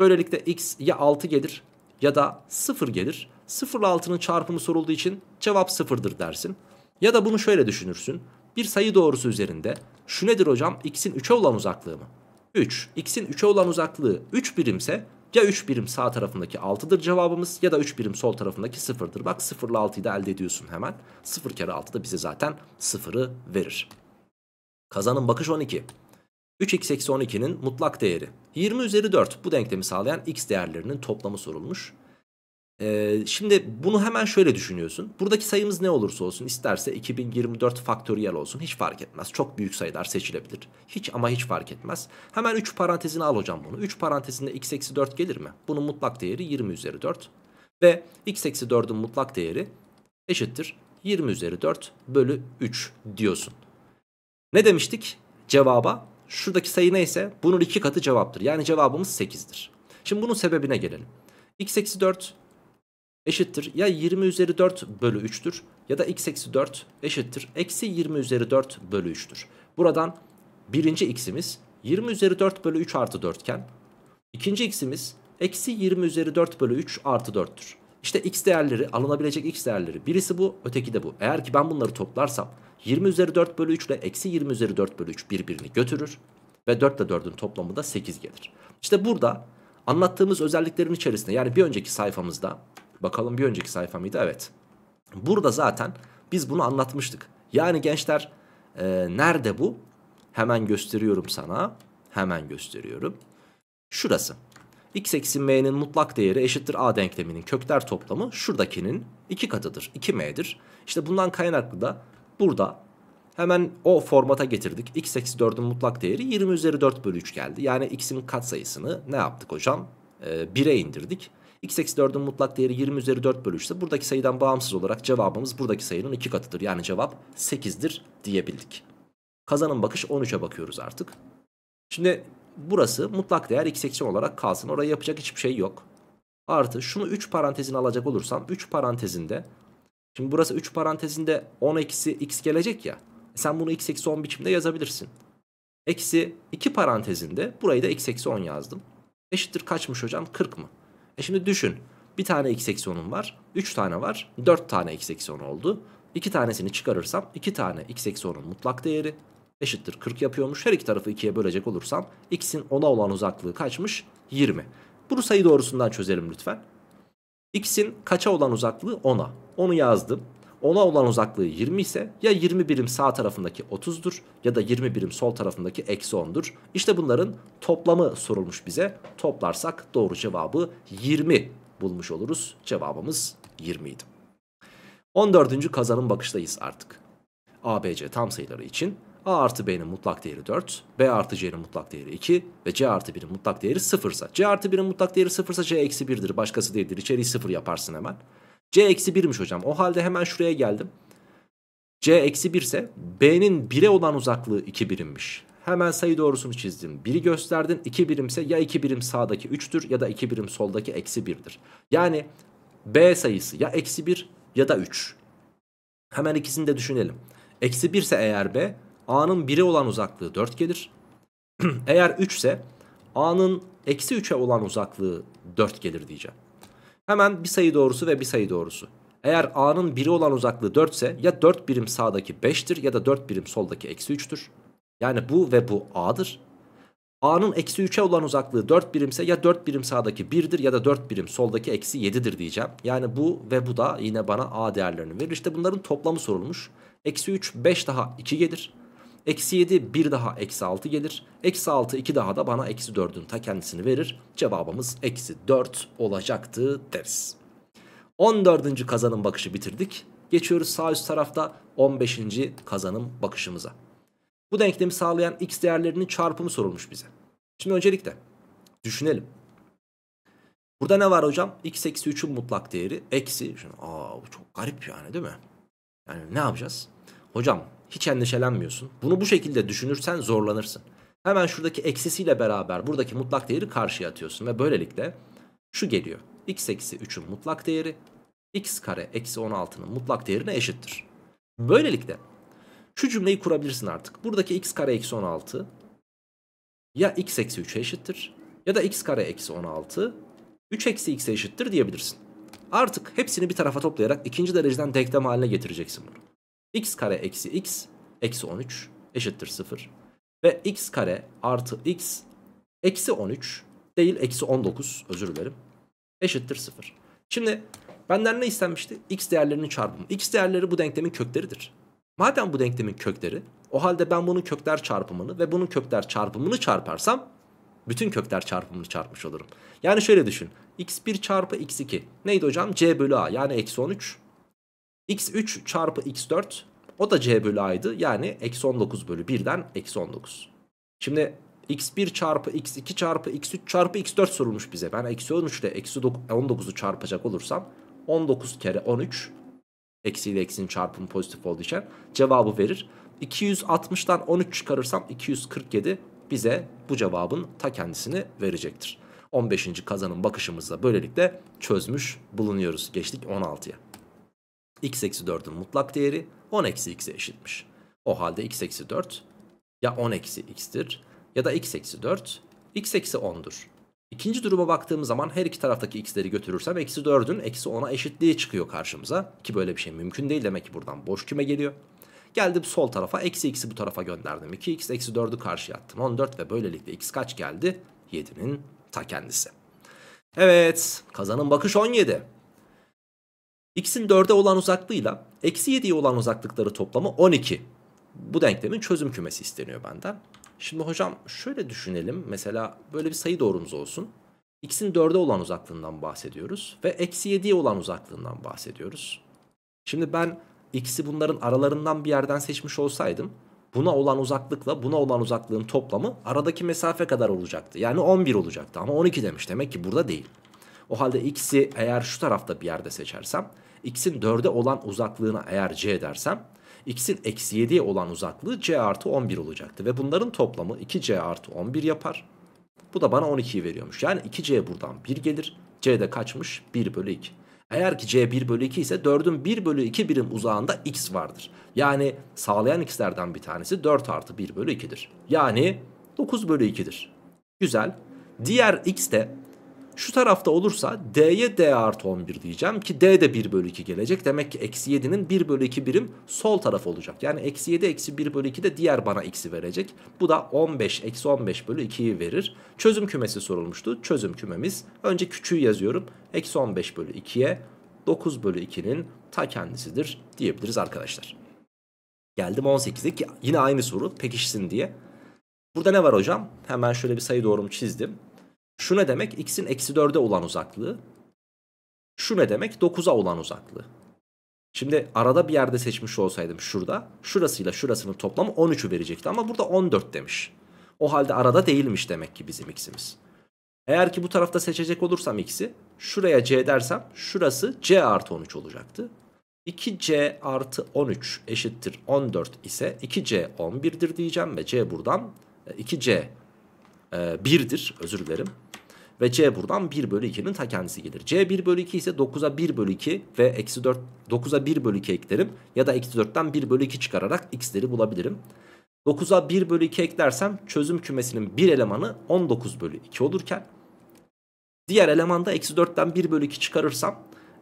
Böylelikle x ya 6 gelir ya da 0 gelir. 0 ile 6'nın çarpımı sorulduğu için cevap 0'dır dersin. Ya da bunu şöyle düşünürsün. Bir sayı doğrusu üzerinde şu nedir hocam x'in 3'e olan uzaklığı mı? 3. x'in 3'e olan uzaklığı 3 birimse ya 3 birim sağ tarafındaki 6'dır cevabımız ya da 3 birim sol tarafındaki 0'dır. Bak 0 ile 6'yı da elde ediyorsun hemen. 0 kere 6 da bize zaten 0'ı verir. Kazanın bakış 12. 3x eksi 12'nin mutlak değeri. 20 üzeri 4 bu denklemi sağlayan x değerlerinin toplamı sorulmuş. Ee, şimdi bunu hemen şöyle düşünüyorsun. Buradaki sayımız ne olursa olsun isterse 2024 faktöriyel olsun hiç fark etmez. Çok büyük sayılar seçilebilir. Hiç ama hiç fark etmez. Hemen 3 parantezine al hocam bunu. 3 parantezinde x eksi 4 gelir mi? Bunun mutlak değeri 20 üzeri 4. Ve x eksi 4'ün mutlak değeri eşittir 20 üzeri 4 bölü 3 diyorsun. Ne demiştik cevaba? Şuradaki sayı neyse bunun iki katı cevaptır. Yani cevabımız 8'dir. Şimdi bunun sebebine gelelim. x eksi 4 eşittir ya 20 üzeri 4 bölü 3'tür ya da x eksi 4 eşittir eksi 20 üzeri 4 bölü 3'tür. Buradan birinci x'imiz 20 üzeri 4 bölü 3 artı 4 iken ikinci x'imiz eksi 20 üzeri 4 bölü 3 artı 4'tür. İşte x değerleri alınabilecek x değerleri birisi bu öteki de bu. Eğer ki ben bunları toplarsam 20 üzeri 4 bölü 3 ile eksi 20 üzeri 4 bölü 3 birbirini götürür. Ve 4 ile 4'ün toplamı da 8 gelir. İşte burada anlattığımız özelliklerin içerisinde yani bir önceki sayfamızda bakalım bir önceki sayfa mıydı? Evet. Burada zaten biz bunu anlatmıştık. Yani gençler e, nerede bu? Hemen gösteriyorum sana. Hemen gösteriyorum. Şurası. x eksi m'nin mutlak değeri eşittir a denkleminin kökler toplamı şuradakinin 2 katıdır. 2m'dir. İşte bundan kaynaklı da Burada hemen o formata getirdik. x eksi 4'ün mutlak değeri 20 üzeri 4 bölü 3 geldi. Yani x'in katsayısını ne yaptık hocam? Ee, 1'e indirdik. x eksi 4'ün mutlak değeri 20 üzeri 4 bölü 3 ise buradaki sayıdan bağımsız olarak cevabımız buradaki sayının 2 katıdır. Yani cevap 8'dir diyebildik. Kazanın bakış 13'e bakıyoruz artık. Şimdi burası mutlak değer x eksi olarak kalsın. Oraya yapacak hiçbir şey yok. Artı şunu 3 parantezin alacak olursam 3 parantezinde Şimdi burası 3 parantezinde 10 eksi x gelecek ya. Sen bunu x eksi 10 biçimde yazabilirsin. Eksi 2 parantezinde burayı da x eksi 10 yazdım. Eşittir kaçmış hocam? 40 mı? E şimdi düşün. Bir tane x eksi 10'um var. 3 tane var. 4 tane x eksi 10 oldu. 2 tanesini çıkarırsam 2 tane x eksi 10'un mutlak değeri eşittir 40 yapıyormuş. Her iki tarafı 2'ye bölecek olursam x'in 10'a olan uzaklığı kaçmış? 20. Bunu sayı doğrusundan çözelim lütfen. x'in kaça olan uzaklığı 10'a. Onu yazdım. Ona olan uzaklığı 20 ise ya 20 birim sağ tarafındaki 30'dur ya da 20 birim sol tarafındaki eksi 10'dur. İşte bunların toplamı sorulmuş bize. Toplarsak doğru cevabı 20 bulmuş oluruz. Cevabımız 20 idi. 14. Kazanın bakıştayız artık. ABC tam sayıları için A artı B'nin mutlak değeri 4, B artı C'nin mutlak değeri 2 ve C artı 1'in mutlak değeri 0 ise. C artı 1'in mutlak değeri 0 ise C eksi 1'dir başkası değildir. İçeriği 0 yaparsın hemen. C eksi 1'miş hocam. O halde hemen şuraya geldim. C eksi 1 ise B'nin 1'e olan uzaklığı 2 birimmiş. Hemen sayı doğrusunu çizdim. 1'i gösterdin 2 birimse ya 2 birim sağdaki 3'tür ya da 2 birim soldaki eksi 1'dir. Yani B sayısı ya eksi 1 ya da 3. Hemen ikisini de düşünelim. Eksi 1 ise eğer B A'nın 1'e olan uzaklığı 4 gelir. eğer 3 ise A'nın eksi 3'e olan uzaklığı 4 gelir diyeceğim. Hemen bir sayı doğrusu ve bir sayı doğrusu. Eğer A'nın 1'i olan uzaklığı 4 ise ya 4 birim sağdaki 5'tir ya da 4 birim soldaki eksi 3'tür. Yani bu ve bu A'dır. A'nın eksi 3'e olan uzaklığı 4 birimse ya 4 birim sağdaki 1'dir ya da 4 birim soldaki eksi 7'dir diyeceğim. Yani bu ve bu da yine bana A değerlerini verir. İşte bunların toplamı sorulmuş. Eksi 3 5 daha 2 gelir. Eksi 7 bir daha eksi 6 gelir. Eksi 6 iki daha da bana eksi 4'ün ta kendisini verir. Cevabımız eksi 4 olacaktı deriz. 14. kazanım bakışı bitirdik. Geçiyoruz sağ üst tarafta 15. kazanım bakışımıza. Bu denklemi sağlayan x değerlerinin çarpımı sorulmuş bize. Şimdi öncelikle düşünelim. Burada ne var hocam? x eksi 3'ün mutlak değeri eksi. Şimdi, aa bu çok garip yani değil mi? Yani ne yapacağız? Hocam hiç endişelenmiyorsun. Bunu bu şekilde düşünürsen zorlanırsın. Hemen şuradaki eksisiyle beraber buradaki mutlak değeri karşıya atıyorsun. Ve böylelikle şu geliyor. x eksi 3'ün mutlak değeri x kare eksi 16'nın mutlak değerine eşittir. Böylelikle şu cümleyi kurabilirsin artık. Buradaki x kare eksi 16 ya x eksi 3'e eşittir ya da x kare eksi 16 3 eksi x'e eşittir diyebilirsin. Artık hepsini bir tarafa toplayarak ikinci dereceden denklem haline getireceksin bunu x kare eksi x eksi 13 eşittir 0. Ve x kare artı x eksi 13 değil eksi 19 özür dilerim eşittir 0. Şimdi benden ne istenmişti? x değerlerinin çarpımı. x değerleri bu denklemin kökleridir. Madem bu denklemin kökleri o halde ben bunun kökler çarpımını ve bunun kökler çarpımını çarparsam bütün kökler çarpımını çarpmış olurum. Yani şöyle düşün. x1 çarpı x2 neydi hocam? c bölü a yani eksi 13 x3 çarpı x4 o da c bölü a'ydı. Yani eksi 19 bölü 1'den eksi 19. Şimdi x1 çarpı x2 çarpı x3 çarpı x4 sorulmuş bize. Ben eksi 13 ile eksi 19'u çarpacak olursam 19 kere 13 eksi ile eksinin çarpımı pozitif olduğu için cevabı verir. 260'tan 13 çıkarırsam 247 bize bu cevabın ta kendisini verecektir. 15. Kazanın bakışımızda böylelikle çözmüş bulunuyoruz. Geçtik 16'ya x eksi 4'ün mutlak değeri 10 eksi x'e eşitmiş. O halde x eksi 4 ya 10 eksi x'tir ya da x eksi 4 x eksi 10'dur. İkinci duruma baktığımız zaman her iki taraftaki x'leri götürürsem eksi 4'ün eksi 10'a eşitliği çıkıyor karşımıza. Ki böyle bir şey mümkün değil demek ki buradan boş küme geliyor. Geldim sol tarafa eksi x'i bu tarafa gönderdim. 2x eksi 4'ü karşıya attım 14 ve böylelikle x kaç geldi? 7'nin ta kendisi. Evet kazanın bakış 17. X'in 4'e olan uzaklığıyla eksi 7'ye olan uzaklıkları toplamı 12. Bu denklemin çözüm kümesi isteniyor benden. Şimdi hocam şöyle düşünelim. Mesela böyle bir sayı doğrumuz olsun. X'in 4'e olan uzaklığından bahsediyoruz. Ve eksi 7'ye olan uzaklığından bahsediyoruz. Şimdi ben X'i bunların aralarından bir yerden seçmiş olsaydım buna olan uzaklıkla buna olan uzaklığın toplamı aradaki mesafe kadar olacaktı. Yani 11 olacaktı ama 12 demiş. Demek ki burada değil. O halde x'i eğer şu tarafta bir yerde seçersem x'in 4'e olan uzaklığına eğer c dersem x'in eksi 7'ye olan uzaklığı c artı 11 olacaktı. Ve bunların toplamı 2c artı 11 yapar. Bu da bana 12'yi veriyormuş. Yani 2c buradan 1 gelir. c de kaçmış? 1 bölü 2. Eğer ki c 1 bölü 2 ise 4'ün 1 bölü 2 birim uzağında x vardır. Yani sağlayan x'lerden bir tanesi 4 artı 1 bölü 2'dir. Yani 9 bölü 2'dir. Güzel. Diğer x de şu tarafta olursa D'ye D artı 11 diyeceğim ki D de 1 bölü 2 gelecek. Demek ki eksi 7'nin 1 bölü 2 birim sol taraf olacak. Yani eksi 7 eksi 1 bölü 2 de diğer bana x'i verecek. Bu da 15 eksi 15 bölü 2'yi verir. Çözüm kümesi sorulmuştu. Çözüm kümemiz önce küçüğü yazıyorum. Eksi 15 bölü 2'ye 9 bölü 2'nin ta kendisidir diyebiliriz arkadaşlar. Geldim 18'e ki yine aynı soru pekişsin diye. Burada ne var hocam? Hemen şöyle bir sayı doğru çizdim. Şu ne demek? X'in eksi 4'e olan uzaklığı. Şu ne demek? 9'a olan uzaklığı. Şimdi arada bir yerde seçmiş olsaydım şurada şurasıyla şurasının toplamı 13'ü verecekti ama burada 14 demiş. O halde arada değilmiş demek ki bizim x'imiz. Eğer ki bu tarafta seçecek olursam x'i şuraya c dersem şurası c artı 13 olacaktı. 2c artı 13 eşittir 14 ise 2c 11'dir diyeceğim ve c buradan 2c e, 1'dir e, özür dilerim. Ve C buradan 1 bölü 2'nin ta kendisi gelir. C 1 bölü 2 ise 9'a 1 bölü 2 ve eksi 4 9'a 1 bölü 2 eklerim. Ya da eksi 4'ten 1 bölü 2 çıkararak x'leri bulabilirim. 9'a 1 bölü 2 eklersem çözüm kümesinin bir elemanı 19 bölü 2 olurken diğer elemanda eksi 4'ten 1 bölü 2 çıkarırsam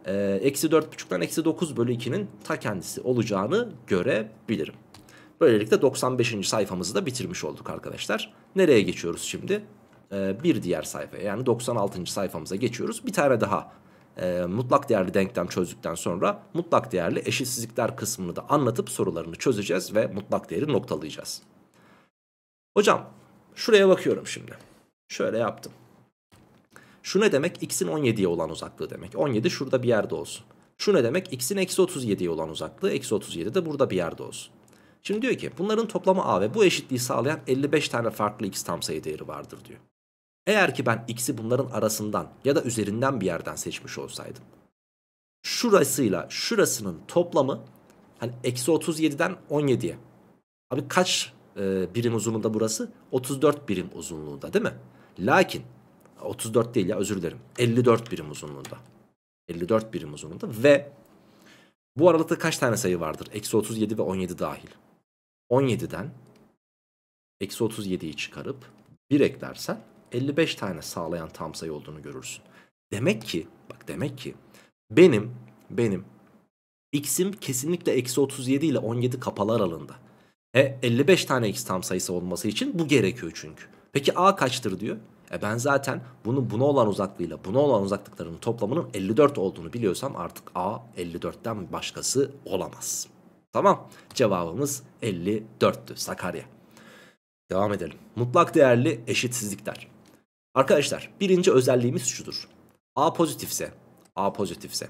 e, eksi 4.5'ten eksi 9 bölü 2'nin ta kendisi olacağını görebilirim. Böylelikle 95. sayfamızı da bitirmiş olduk arkadaşlar. Nereye geçiyoruz şimdi? E, bir diğer sayfaya yani 96. sayfamıza geçiyoruz. Bir tane daha e, mutlak değerli denklem çözdükten sonra mutlak değerli eşitsizlikler kısmını da anlatıp sorularını çözeceğiz ve mutlak değeri noktalayacağız. Hocam şuraya bakıyorum şimdi. Şöyle yaptım. Şu ne demek? X'in 17'ye olan uzaklığı demek. 17 şurada bir yerde olsun. Şu ne demek? X'in eksi 37'ye olan uzaklığı. Eksi 37 de burada bir yerde olsun. Şimdi diyor ki bunların toplamı A ve bu eşitliği sağlayan 55 tane farklı X tam sayı değeri vardır diyor. Eğer ki ben x'i bunların arasından ya da üzerinden bir yerden seçmiş olsaydım. Şurasıyla şurasının toplamı hani eksi 37'den 17'ye. Abi kaç e, birim uzunluğunda burası? 34 birim uzunluğunda değil mi? Lakin 34 değil ya özür dilerim. 54 birim uzunluğunda. 54 birim uzunluğunda ve bu aralıkta kaç tane sayı vardır? Eksi 37 ve 17 dahil. 17'den eksi 37'yi çıkarıp 1 eklersen 55 tane sağlayan tam sayı olduğunu görürsün. Demek ki bak demek ki benim benim x'im kesinlikle eksi 37 ile 17 kapalı aralığında. E 55 tane x tam sayısı olması için bu gerekiyor çünkü. Peki a kaçtır diyor. E ben zaten bunu buna olan uzaklığıyla buna olan uzaklıklarının toplamının 54 olduğunu biliyorsam artık a 54'ten başkası olamaz. Tamam cevabımız 54'tü Sakarya. Devam edelim. Mutlak değerli eşitsizlikler. Arkadaşlar birinci özelliğimiz şudur. A pozitifse, A pozitifse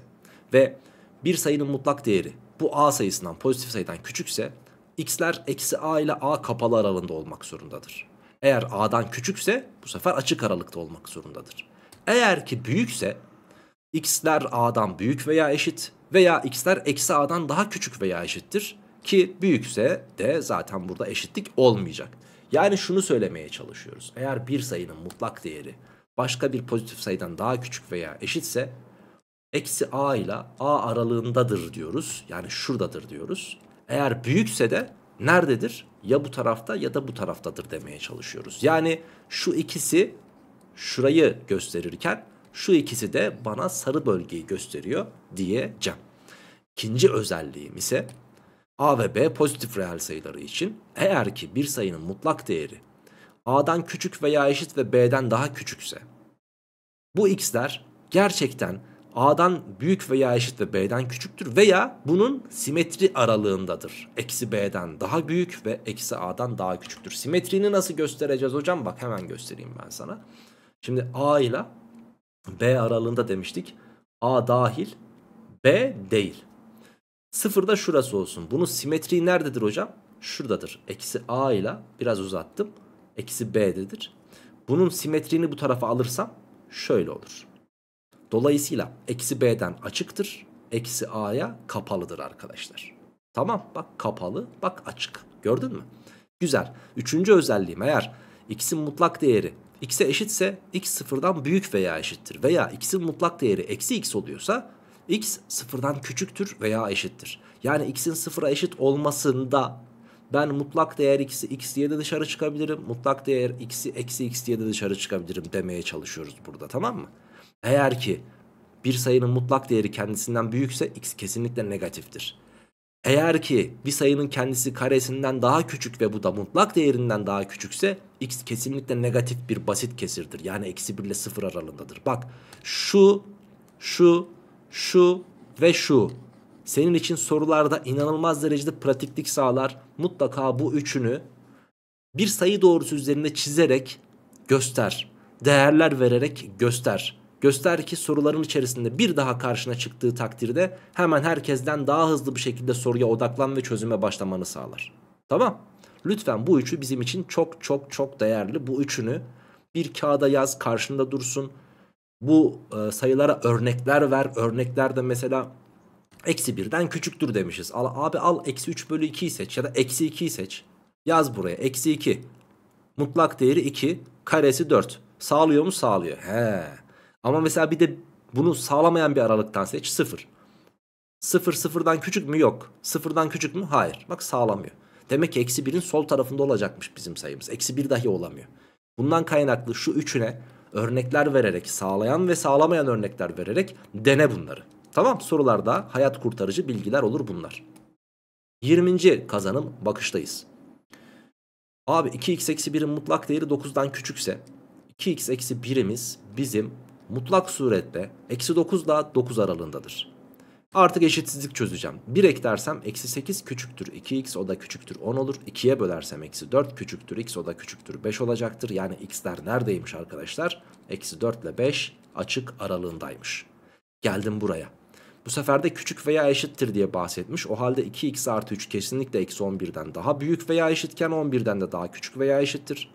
ve bir sayının mutlak değeri bu A sayısından pozitif sayıdan küçükse x'ler eksi A ile A kapalı aralığında olmak zorundadır. Eğer A'dan küçükse bu sefer açık aralıkta olmak zorundadır. Eğer ki büyükse x'ler A'dan büyük veya eşit veya x'ler eksi A'dan daha küçük veya eşittir. Ki büyükse de zaten burada eşitlik olmayacak. Yani şunu söylemeye çalışıyoruz. Eğer bir sayının mutlak değeri başka bir pozitif sayıdan daha küçük veya eşitse eksi a ile a aralığındadır diyoruz. Yani şuradadır diyoruz. Eğer büyükse de nerededir? Ya bu tarafta ya da bu taraftadır demeye çalışıyoruz. Yani şu ikisi şurayı gösterirken şu ikisi de bana sarı bölgeyi gösteriyor diyeceğim. İkinci özelliğim ise A ve B pozitif reel sayıları için eğer ki bir sayının mutlak değeri A'dan küçük veya eşit ve B'den daha küçükse bu x'ler gerçekten A'dan büyük veya eşit ve B'den küçüktür veya bunun simetri aralığındadır. Eksi B'den daha büyük ve eksi A'dan daha küçüktür. Simetriğini nasıl göstereceğiz hocam? Bak hemen göstereyim ben sana. Şimdi A ile B aralığında demiştik. A dahil B değil. Sıfır da şurası olsun. Bunun simetriği nerededir hocam? Şuradadır. Eksi a ile biraz uzattım. Eksi b'dedir. Bunun simetriğini bu tarafa alırsam şöyle olur. Dolayısıyla eksi b'den açıktır. Eksi a'ya kapalıdır arkadaşlar. Tamam bak kapalı bak açık. Gördün mü? Güzel. Üçüncü özelliğim eğer x'in mutlak değeri x'e eşitse x sıfırdan büyük veya eşittir. Veya x'in mutlak değeri eksi x oluyorsa x sıfırdan küçüktür veya eşittir. Yani x'in sıfıra eşit olmasında ben mutlak değer x'i x diye de dışarı çıkabilirim. Mutlak değer x'i eksi x diye de dışarı çıkabilirim demeye çalışıyoruz burada tamam mı? Eğer ki bir sayının mutlak değeri kendisinden büyükse x kesinlikle negatiftir. Eğer ki bir sayının kendisi karesinden daha küçük ve bu da mutlak değerinden daha küçükse x kesinlikle negatif bir basit kesirdir. Yani eksi 1 ile 0 aralığındadır. Bak şu, şu şu ve şu senin için sorularda inanılmaz derecede pratiklik sağlar. Mutlaka bu üçünü bir sayı doğrusu üzerinde çizerek göster. Değerler vererek göster. Göster ki soruların içerisinde bir daha karşına çıktığı takdirde hemen herkesten daha hızlı bir şekilde soruya odaklan ve çözüme başlamanı sağlar. Tamam. Lütfen bu üçü bizim için çok çok çok değerli. Bu üçünü bir kağıda yaz karşında dursun bu e, sayılara örnekler ver. Örneklerde mesela eksi birden küçüktür demişiz. Al, abi al eksi 3 bölü 2'yi seç ya da eksi 2'yi seç. Yaz buraya eksi 2. Mutlak değeri 2. Karesi 4. Sağlıyor mu? Sağlıyor. He. Ama mesela bir de bunu sağlamayan bir aralıktan seç. 0. 0 sıfırdan küçük mü? Yok. Sıfırdan küçük mü? Hayır. Bak sağlamıyor. Demek ki eksi 1'in sol tarafında olacakmış bizim sayımız. Eksi 1 dahi olamıyor. Bundan kaynaklı şu üçüne örnekler vererek sağlayan ve sağlamayan örnekler vererek dene bunları. Tamam sorularda hayat kurtarıcı bilgiler olur bunlar. 20. kazanım bakıştayız. Abi 2x 1'in mutlak değeri 9'dan küçükse 2x 1'imiz bizim mutlak surette eksi 9 ile 9 aralığındadır. Artık eşitsizlik çözeceğim. 1 eklersem eksi 8 küçüktür 2x o da küçüktür 10 olur. 2'ye bölersem eksi 4 küçüktür x o da küçüktür 5 olacaktır. Yani x'ler neredeymiş arkadaşlar? Eksi 4 ile 5 açık aralığındaymış. Geldim buraya. Bu sefer de küçük veya eşittir diye bahsetmiş. O halde 2x artı 3 kesinlikle eksi 11'den daha büyük veya eşitken 11'den de daha küçük veya eşittir.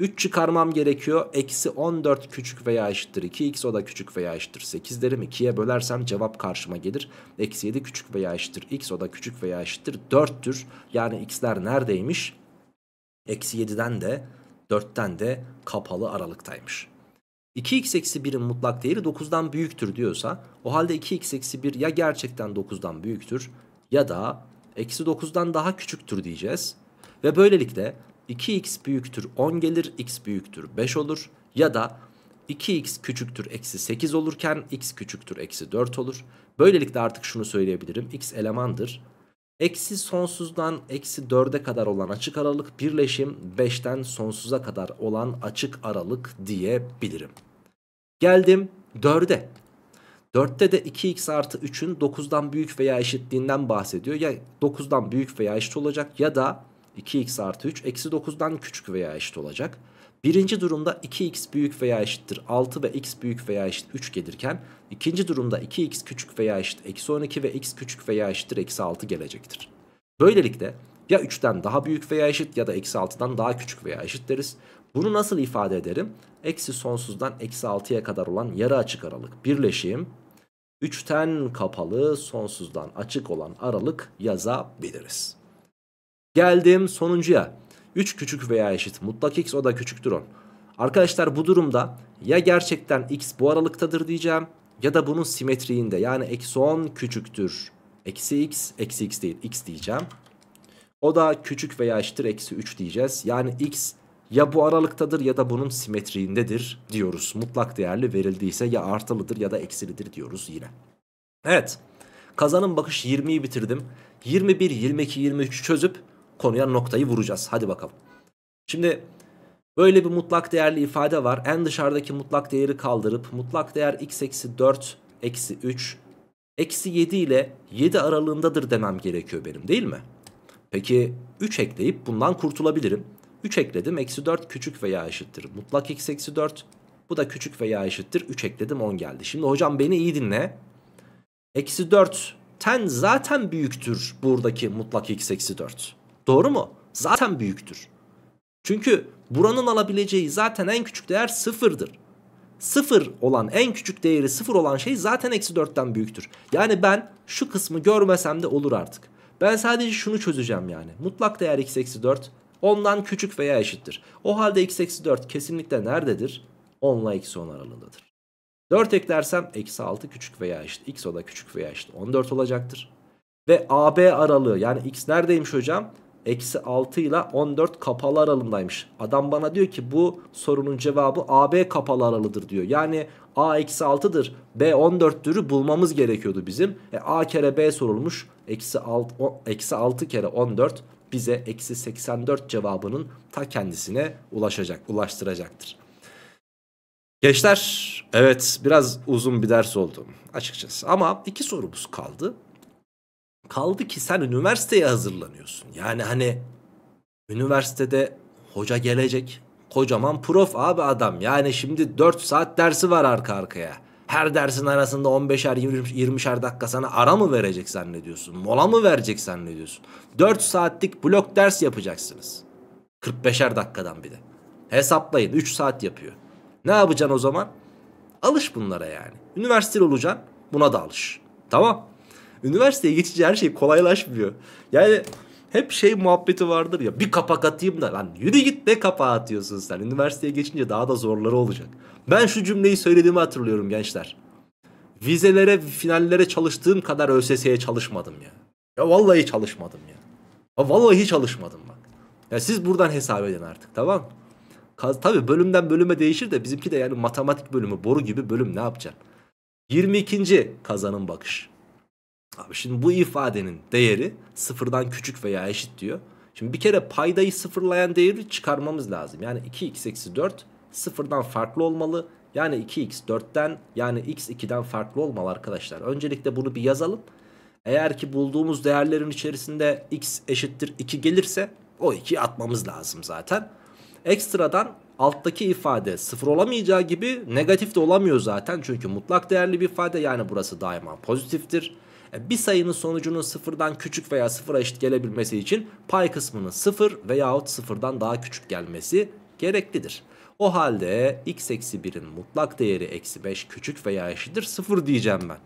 3 çıkarmam gerekiyor. Eksi 14 küçük veya eşittir 2x o da küçük veya eşittir 8 derim. 2'ye bölersem cevap karşıma gelir. Eksi 7 küçük veya eşittir x o da küçük veya eşittir 4'tür. Yani x'ler neredeymiş? Eksi 7'den de 4'ten de kapalı aralıktaymış. 2x eksi 1'in mutlak değeri 9'dan büyüktür diyorsa o halde 2x eksi 1 ya gerçekten 9'dan büyüktür ya da eksi 9'dan daha küçüktür diyeceğiz. Ve böylelikle 2x büyüktür 10 gelir x büyüktür 5 olur ya da 2x küçüktür eksi 8 olurken x küçüktür eksi 4 olur. Böylelikle artık şunu söyleyebilirim x elemandır. Eksi sonsuzdan eksi 4'e kadar olan açık aralık birleşim 5'ten sonsuza kadar olan açık aralık diyebilirim. Geldim 4'e. 4'te de 2x artı 3'ün 9'dan büyük veya eşitliğinden bahsediyor. Ya 9'dan büyük veya eşit olacak ya da 2x artı 3 eksi 9'dan küçük veya eşit olacak. Birinci durumda 2x büyük veya eşittir 6 ve x büyük veya eşit 3 gelirken ikinci durumda 2x küçük veya eşit eksi 12 ve x küçük veya eşittir eksi 6 gelecektir. Böylelikle ya 3'ten daha büyük veya eşit ya da eksi 6'dan daha küçük veya eşit deriz. Bunu nasıl ifade ederim? Eksi sonsuzdan eksi 6'ya kadar olan yarı açık aralık birleşim 3'ten kapalı sonsuzdan açık olan aralık yazabiliriz. Geldim sonuncuya. 3 küçük veya eşit mutlak x o da küçüktür 10. Arkadaşlar bu durumda ya gerçekten x bu aralıktadır diyeceğim ya da bunun simetriğinde yani eksi 10 küçüktür. Eksi x, eksi x değil x diyeceğim. O da küçük veya eşittir eksi 3 diyeceğiz. Yani x ya bu aralıktadır ya da bunun simetriğindedir diyoruz. Mutlak değerli verildiyse ya artılıdır ya da eksilidir diyoruz yine. Evet kazanın bakış 20'yi bitirdim. 21, 22, 23 çözüp konuya noktayı vuracağız. Hadi bakalım. Şimdi böyle bir mutlak değerli ifade var. En dışarıdaki mutlak değeri kaldırıp mutlak değer x eksi 4 eksi 3 eksi 7 ile 7 aralığındadır demem gerekiyor benim değil mi? Peki 3 ekleyip bundan kurtulabilirim. 3 ekledim eksi 4 küçük veya eşittir. Mutlak x eksi 4 bu da küçük veya eşittir. 3 ekledim 10 geldi. Şimdi hocam beni iyi dinle. Eksi 4 ten zaten büyüktür buradaki mutlak x eksi 4. Doğru mu? Zaten büyüktür. Çünkü buranın alabileceği zaten en küçük değer sıfırdır. Sıfır olan en küçük değeri sıfır olan şey zaten eksi dörtten büyüktür. Yani ben şu kısmı görmesem de olur artık. Ben sadece şunu çözeceğim yani. Mutlak değer x eksi dört. ondan küçük veya eşittir. O halde x eksi dört kesinlikle nerededir? 10 ile eksi 10 aralığındadır. 4 eklersem eksi 6 küçük veya eşit. X o da küçük veya eşit. 14 olacaktır. Ve AB aralığı yani x neredeymiş hocam? Eksi 6 ile 14 kapalı aralığındaymış. Adam bana diyor ki bu sorunun cevabı AB kapalı aralıdır diyor. Yani A eksi 6'dır. B 14'türü bulmamız gerekiyordu bizim. E, A kere B sorulmuş. Eksi 6, o, eksi 6 kere 14 bize eksi 84 cevabının ta kendisine ulaşacak, ulaştıracaktır. Gençler evet biraz uzun bir ders oldu açıkçası ama iki sorumuz kaldı. Kaldı ki sen üniversiteye hazırlanıyorsun. Yani hani üniversitede hoca gelecek. Kocaman prof abi adam. Yani şimdi 4 saat dersi var arka arkaya. Her dersin arasında 15'er 20'şer dakika sana ara mı verecek zannediyorsun? Mola mı verecek zannediyorsun? 4 saatlik blok ders yapacaksınız. 45'er dakikadan bir de. Hesaplayın 3 saat yapıyor. Ne yapacaksın o zaman? Alış bunlara yani. Üniversiteli olacaksın buna da alış. Tamam. Üniversiteye geçince her şey kolaylaşmıyor. Yani hep şey muhabbeti vardır ya bir kapak atayım da lan yürü git ne kapağı atıyorsun sen. Üniversiteye geçince daha da zorları olacak. Ben şu cümleyi söylediğimi hatırlıyorum gençler. Vizelere, finallere çalıştığım kadar ÖSS'ye çalışmadım ya. Ya vallahi çalışmadım ya. Ya vallahi çalışmadım bak. Ya siz buradan hesap edin artık tamam mı? Tabi bölümden bölüme değişir de bizimki de yani matematik bölümü boru gibi bölüm ne yapacaksın? 22. kazanım bakış. Abi şimdi bu ifadenin değeri sıfırdan küçük veya eşit diyor. Şimdi bir kere paydayı sıfırlayan değeri çıkarmamız lazım. Yani 2x eksi 4 sıfırdan farklı olmalı. Yani 2x 4'ten yani x 2'den farklı olmalı arkadaşlar. Öncelikle bunu bir yazalım. Eğer ki bulduğumuz değerlerin içerisinde x eşittir 2 gelirse o 2'yi atmamız lazım zaten. Ekstradan alttaki ifade sıfır olamayacağı gibi negatif de olamıyor zaten. Çünkü mutlak değerli bir ifade yani burası daima pozitiftir bir sayının sonucunun sıfırdan küçük veya sıfıra eşit gelebilmesi için pay kısmının sıfır veyahut sıfırdan daha küçük gelmesi gereklidir. O halde x eksi 1'in mutlak değeri eksi 5 küçük veya eşittir 0 diyeceğim ben.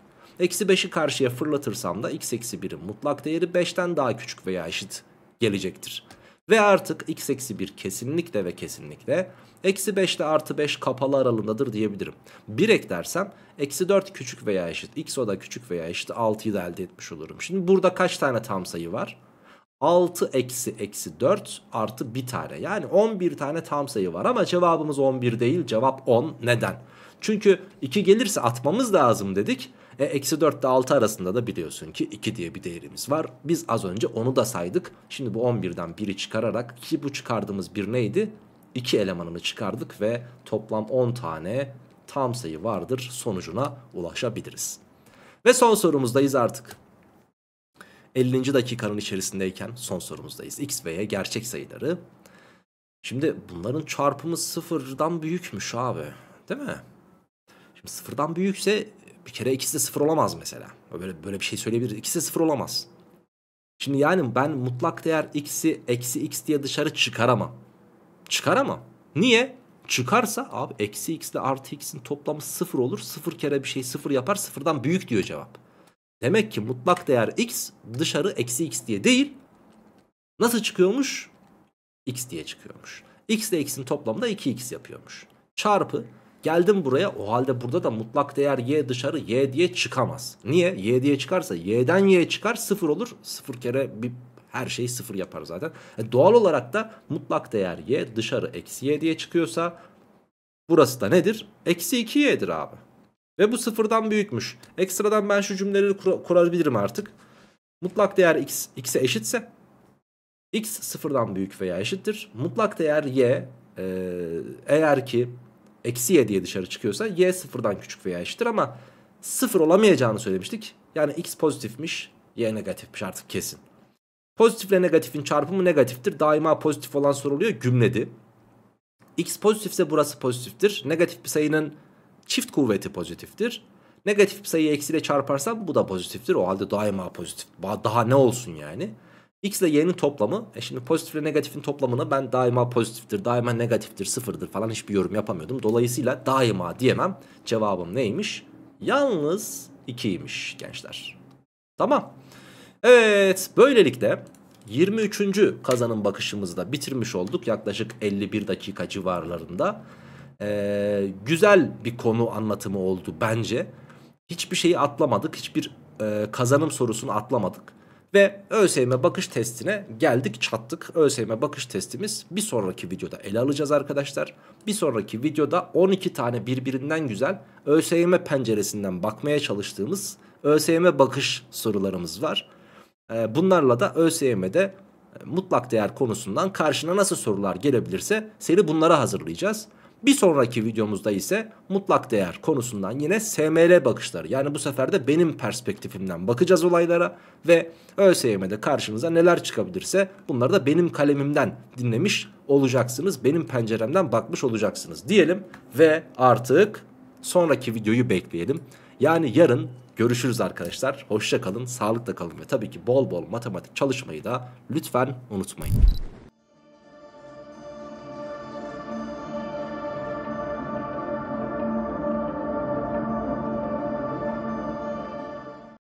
Eksi 5'i karşıya fırlatırsam da x eksi 1'in mutlak değeri 5'ten daha küçük veya eşit gelecektir. Ve artık x eksi 1 kesinlikle ve kesinlikle Eksi 5 ile artı 5 kapalı aralığındadır diyebilirim. 1 eklersem eksi 4 küçük veya eşit. X o da küçük veya eşit 6'yı da elde etmiş olurum. Şimdi burada kaç tane tam sayı var? 6 eksi eksi 4 artı 1 tane. Yani 11 tane tam sayı var ama cevabımız 11 değil cevap 10. Neden? Çünkü 2 gelirse atmamız lazım dedik. E eksi 4 ile 6 arasında da biliyorsun ki 2 diye bir değerimiz var. Biz az önce onu da saydık. Şimdi bu 11'den 1'i çıkararak ki bu çıkardığımız 1 neydi? 2 elemanını çıkardık ve toplam 10 tane tam sayı vardır sonucuna ulaşabiliriz. Ve son sorumuzdayız artık. 50. dakikanın içerisindeyken son sorumuzdayız. X ve Y gerçek sayıları. Şimdi bunların çarpımı sıfırdan büyükmüş abi. Değil mi? Şimdi sıfırdan büyükse bir kere ikisi de sıfır olamaz mesela. Böyle, böyle bir şey söyleyebiliriz. İkisi de sıfır olamaz. Şimdi yani ben mutlak değer x'i eksi x diye dışarı çıkaramam. Çıkaramam. Niye? Çıkarsa abi eksi x ile artı x'in toplamı sıfır olur. Sıfır kere bir şey sıfır yapar sıfırdan büyük diyor cevap. Demek ki mutlak değer x dışarı eksi x diye değil. Nasıl çıkıyormuş? x diye çıkıyormuş. x ile x'in toplamı da 2x yapıyormuş. Çarpı geldim buraya o halde burada da mutlak değer y dışarı y diye çıkamaz. Niye? y diye çıkarsa y'den y çıkar sıfır olur. Sıfır kere bir her şeyi sıfır yapar zaten. E doğal olarak da mutlak değer y dışarı eksi y diye çıkıyorsa burası da nedir? Eksi 2y'dir abi. Ve bu sıfırdan büyükmüş. Ekstradan ben şu cümleleri kur kurabilirim artık. Mutlak değer x, x'e eşitse x sıfırdan büyük veya eşittir. Mutlak değer y e, eğer ki eksi y diye dışarı çıkıyorsa y sıfırdan küçük veya eşittir ama sıfır olamayacağını söylemiştik. Yani x pozitifmiş y negatifmiş artık kesin. Pozitifle negatifin çarpımı negatiftir. Daima pozitif olan soruluyor gümledi. X pozitifse burası pozitiftir. Negatif bir sayının çift kuvveti pozitiftir. Negatif bir sayıyı eksiyle çarparsam bu da pozitiftir. O halde daima pozitif. Daha ne olsun yani? X ile Y'nin toplamı. E şimdi pozitif ile negatifin toplamını ben daima pozitiftir, daima negatiftir, sıfırdır falan hiçbir yorum yapamıyordum. Dolayısıyla daima diyemem. Cevabım neymiş? Yalnız 2'ymiş gençler. Tamam. Evet böylelikle 23. kazanım bakışımızda bitirmiş olduk. Yaklaşık 51 dakika civarlarında. Ee, güzel bir konu anlatımı oldu bence. Hiçbir şeyi atlamadık. Hiçbir e, kazanım sorusunu atlamadık. Ve ÖSYM bakış testine geldik çattık. ÖSYM bakış testimiz bir sonraki videoda ele alacağız arkadaşlar. Bir sonraki videoda 12 tane birbirinden güzel ÖSYM penceresinden bakmaya çalıştığımız ÖSYM bakış sorularımız var. Ee, bunlarla da ÖSYM'de e, mutlak değer konusundan karşına nasıl sorular gelebilirse seni bunlara hazırlayacağız. Bir sonraki videomuzda ise mutlak değer konusundan yine SML bakışları yani bu sefer de benim perspektifimden bakacağız olaylara ve ÖSYM'de karşınıza neler çıkabilirse bunları da benim kalemimden dinlemiş olacaksınız. Benim penceremden bakmış olacaksınız diyelim ve artık sonraki videoyu bekleyelim. Yani yarın Görüşürüz arkadaşlar. Hoşça kalın, sağlıkla kalın ve tabii ki bol bol matematik çalışmayı da lütfen unutmayın.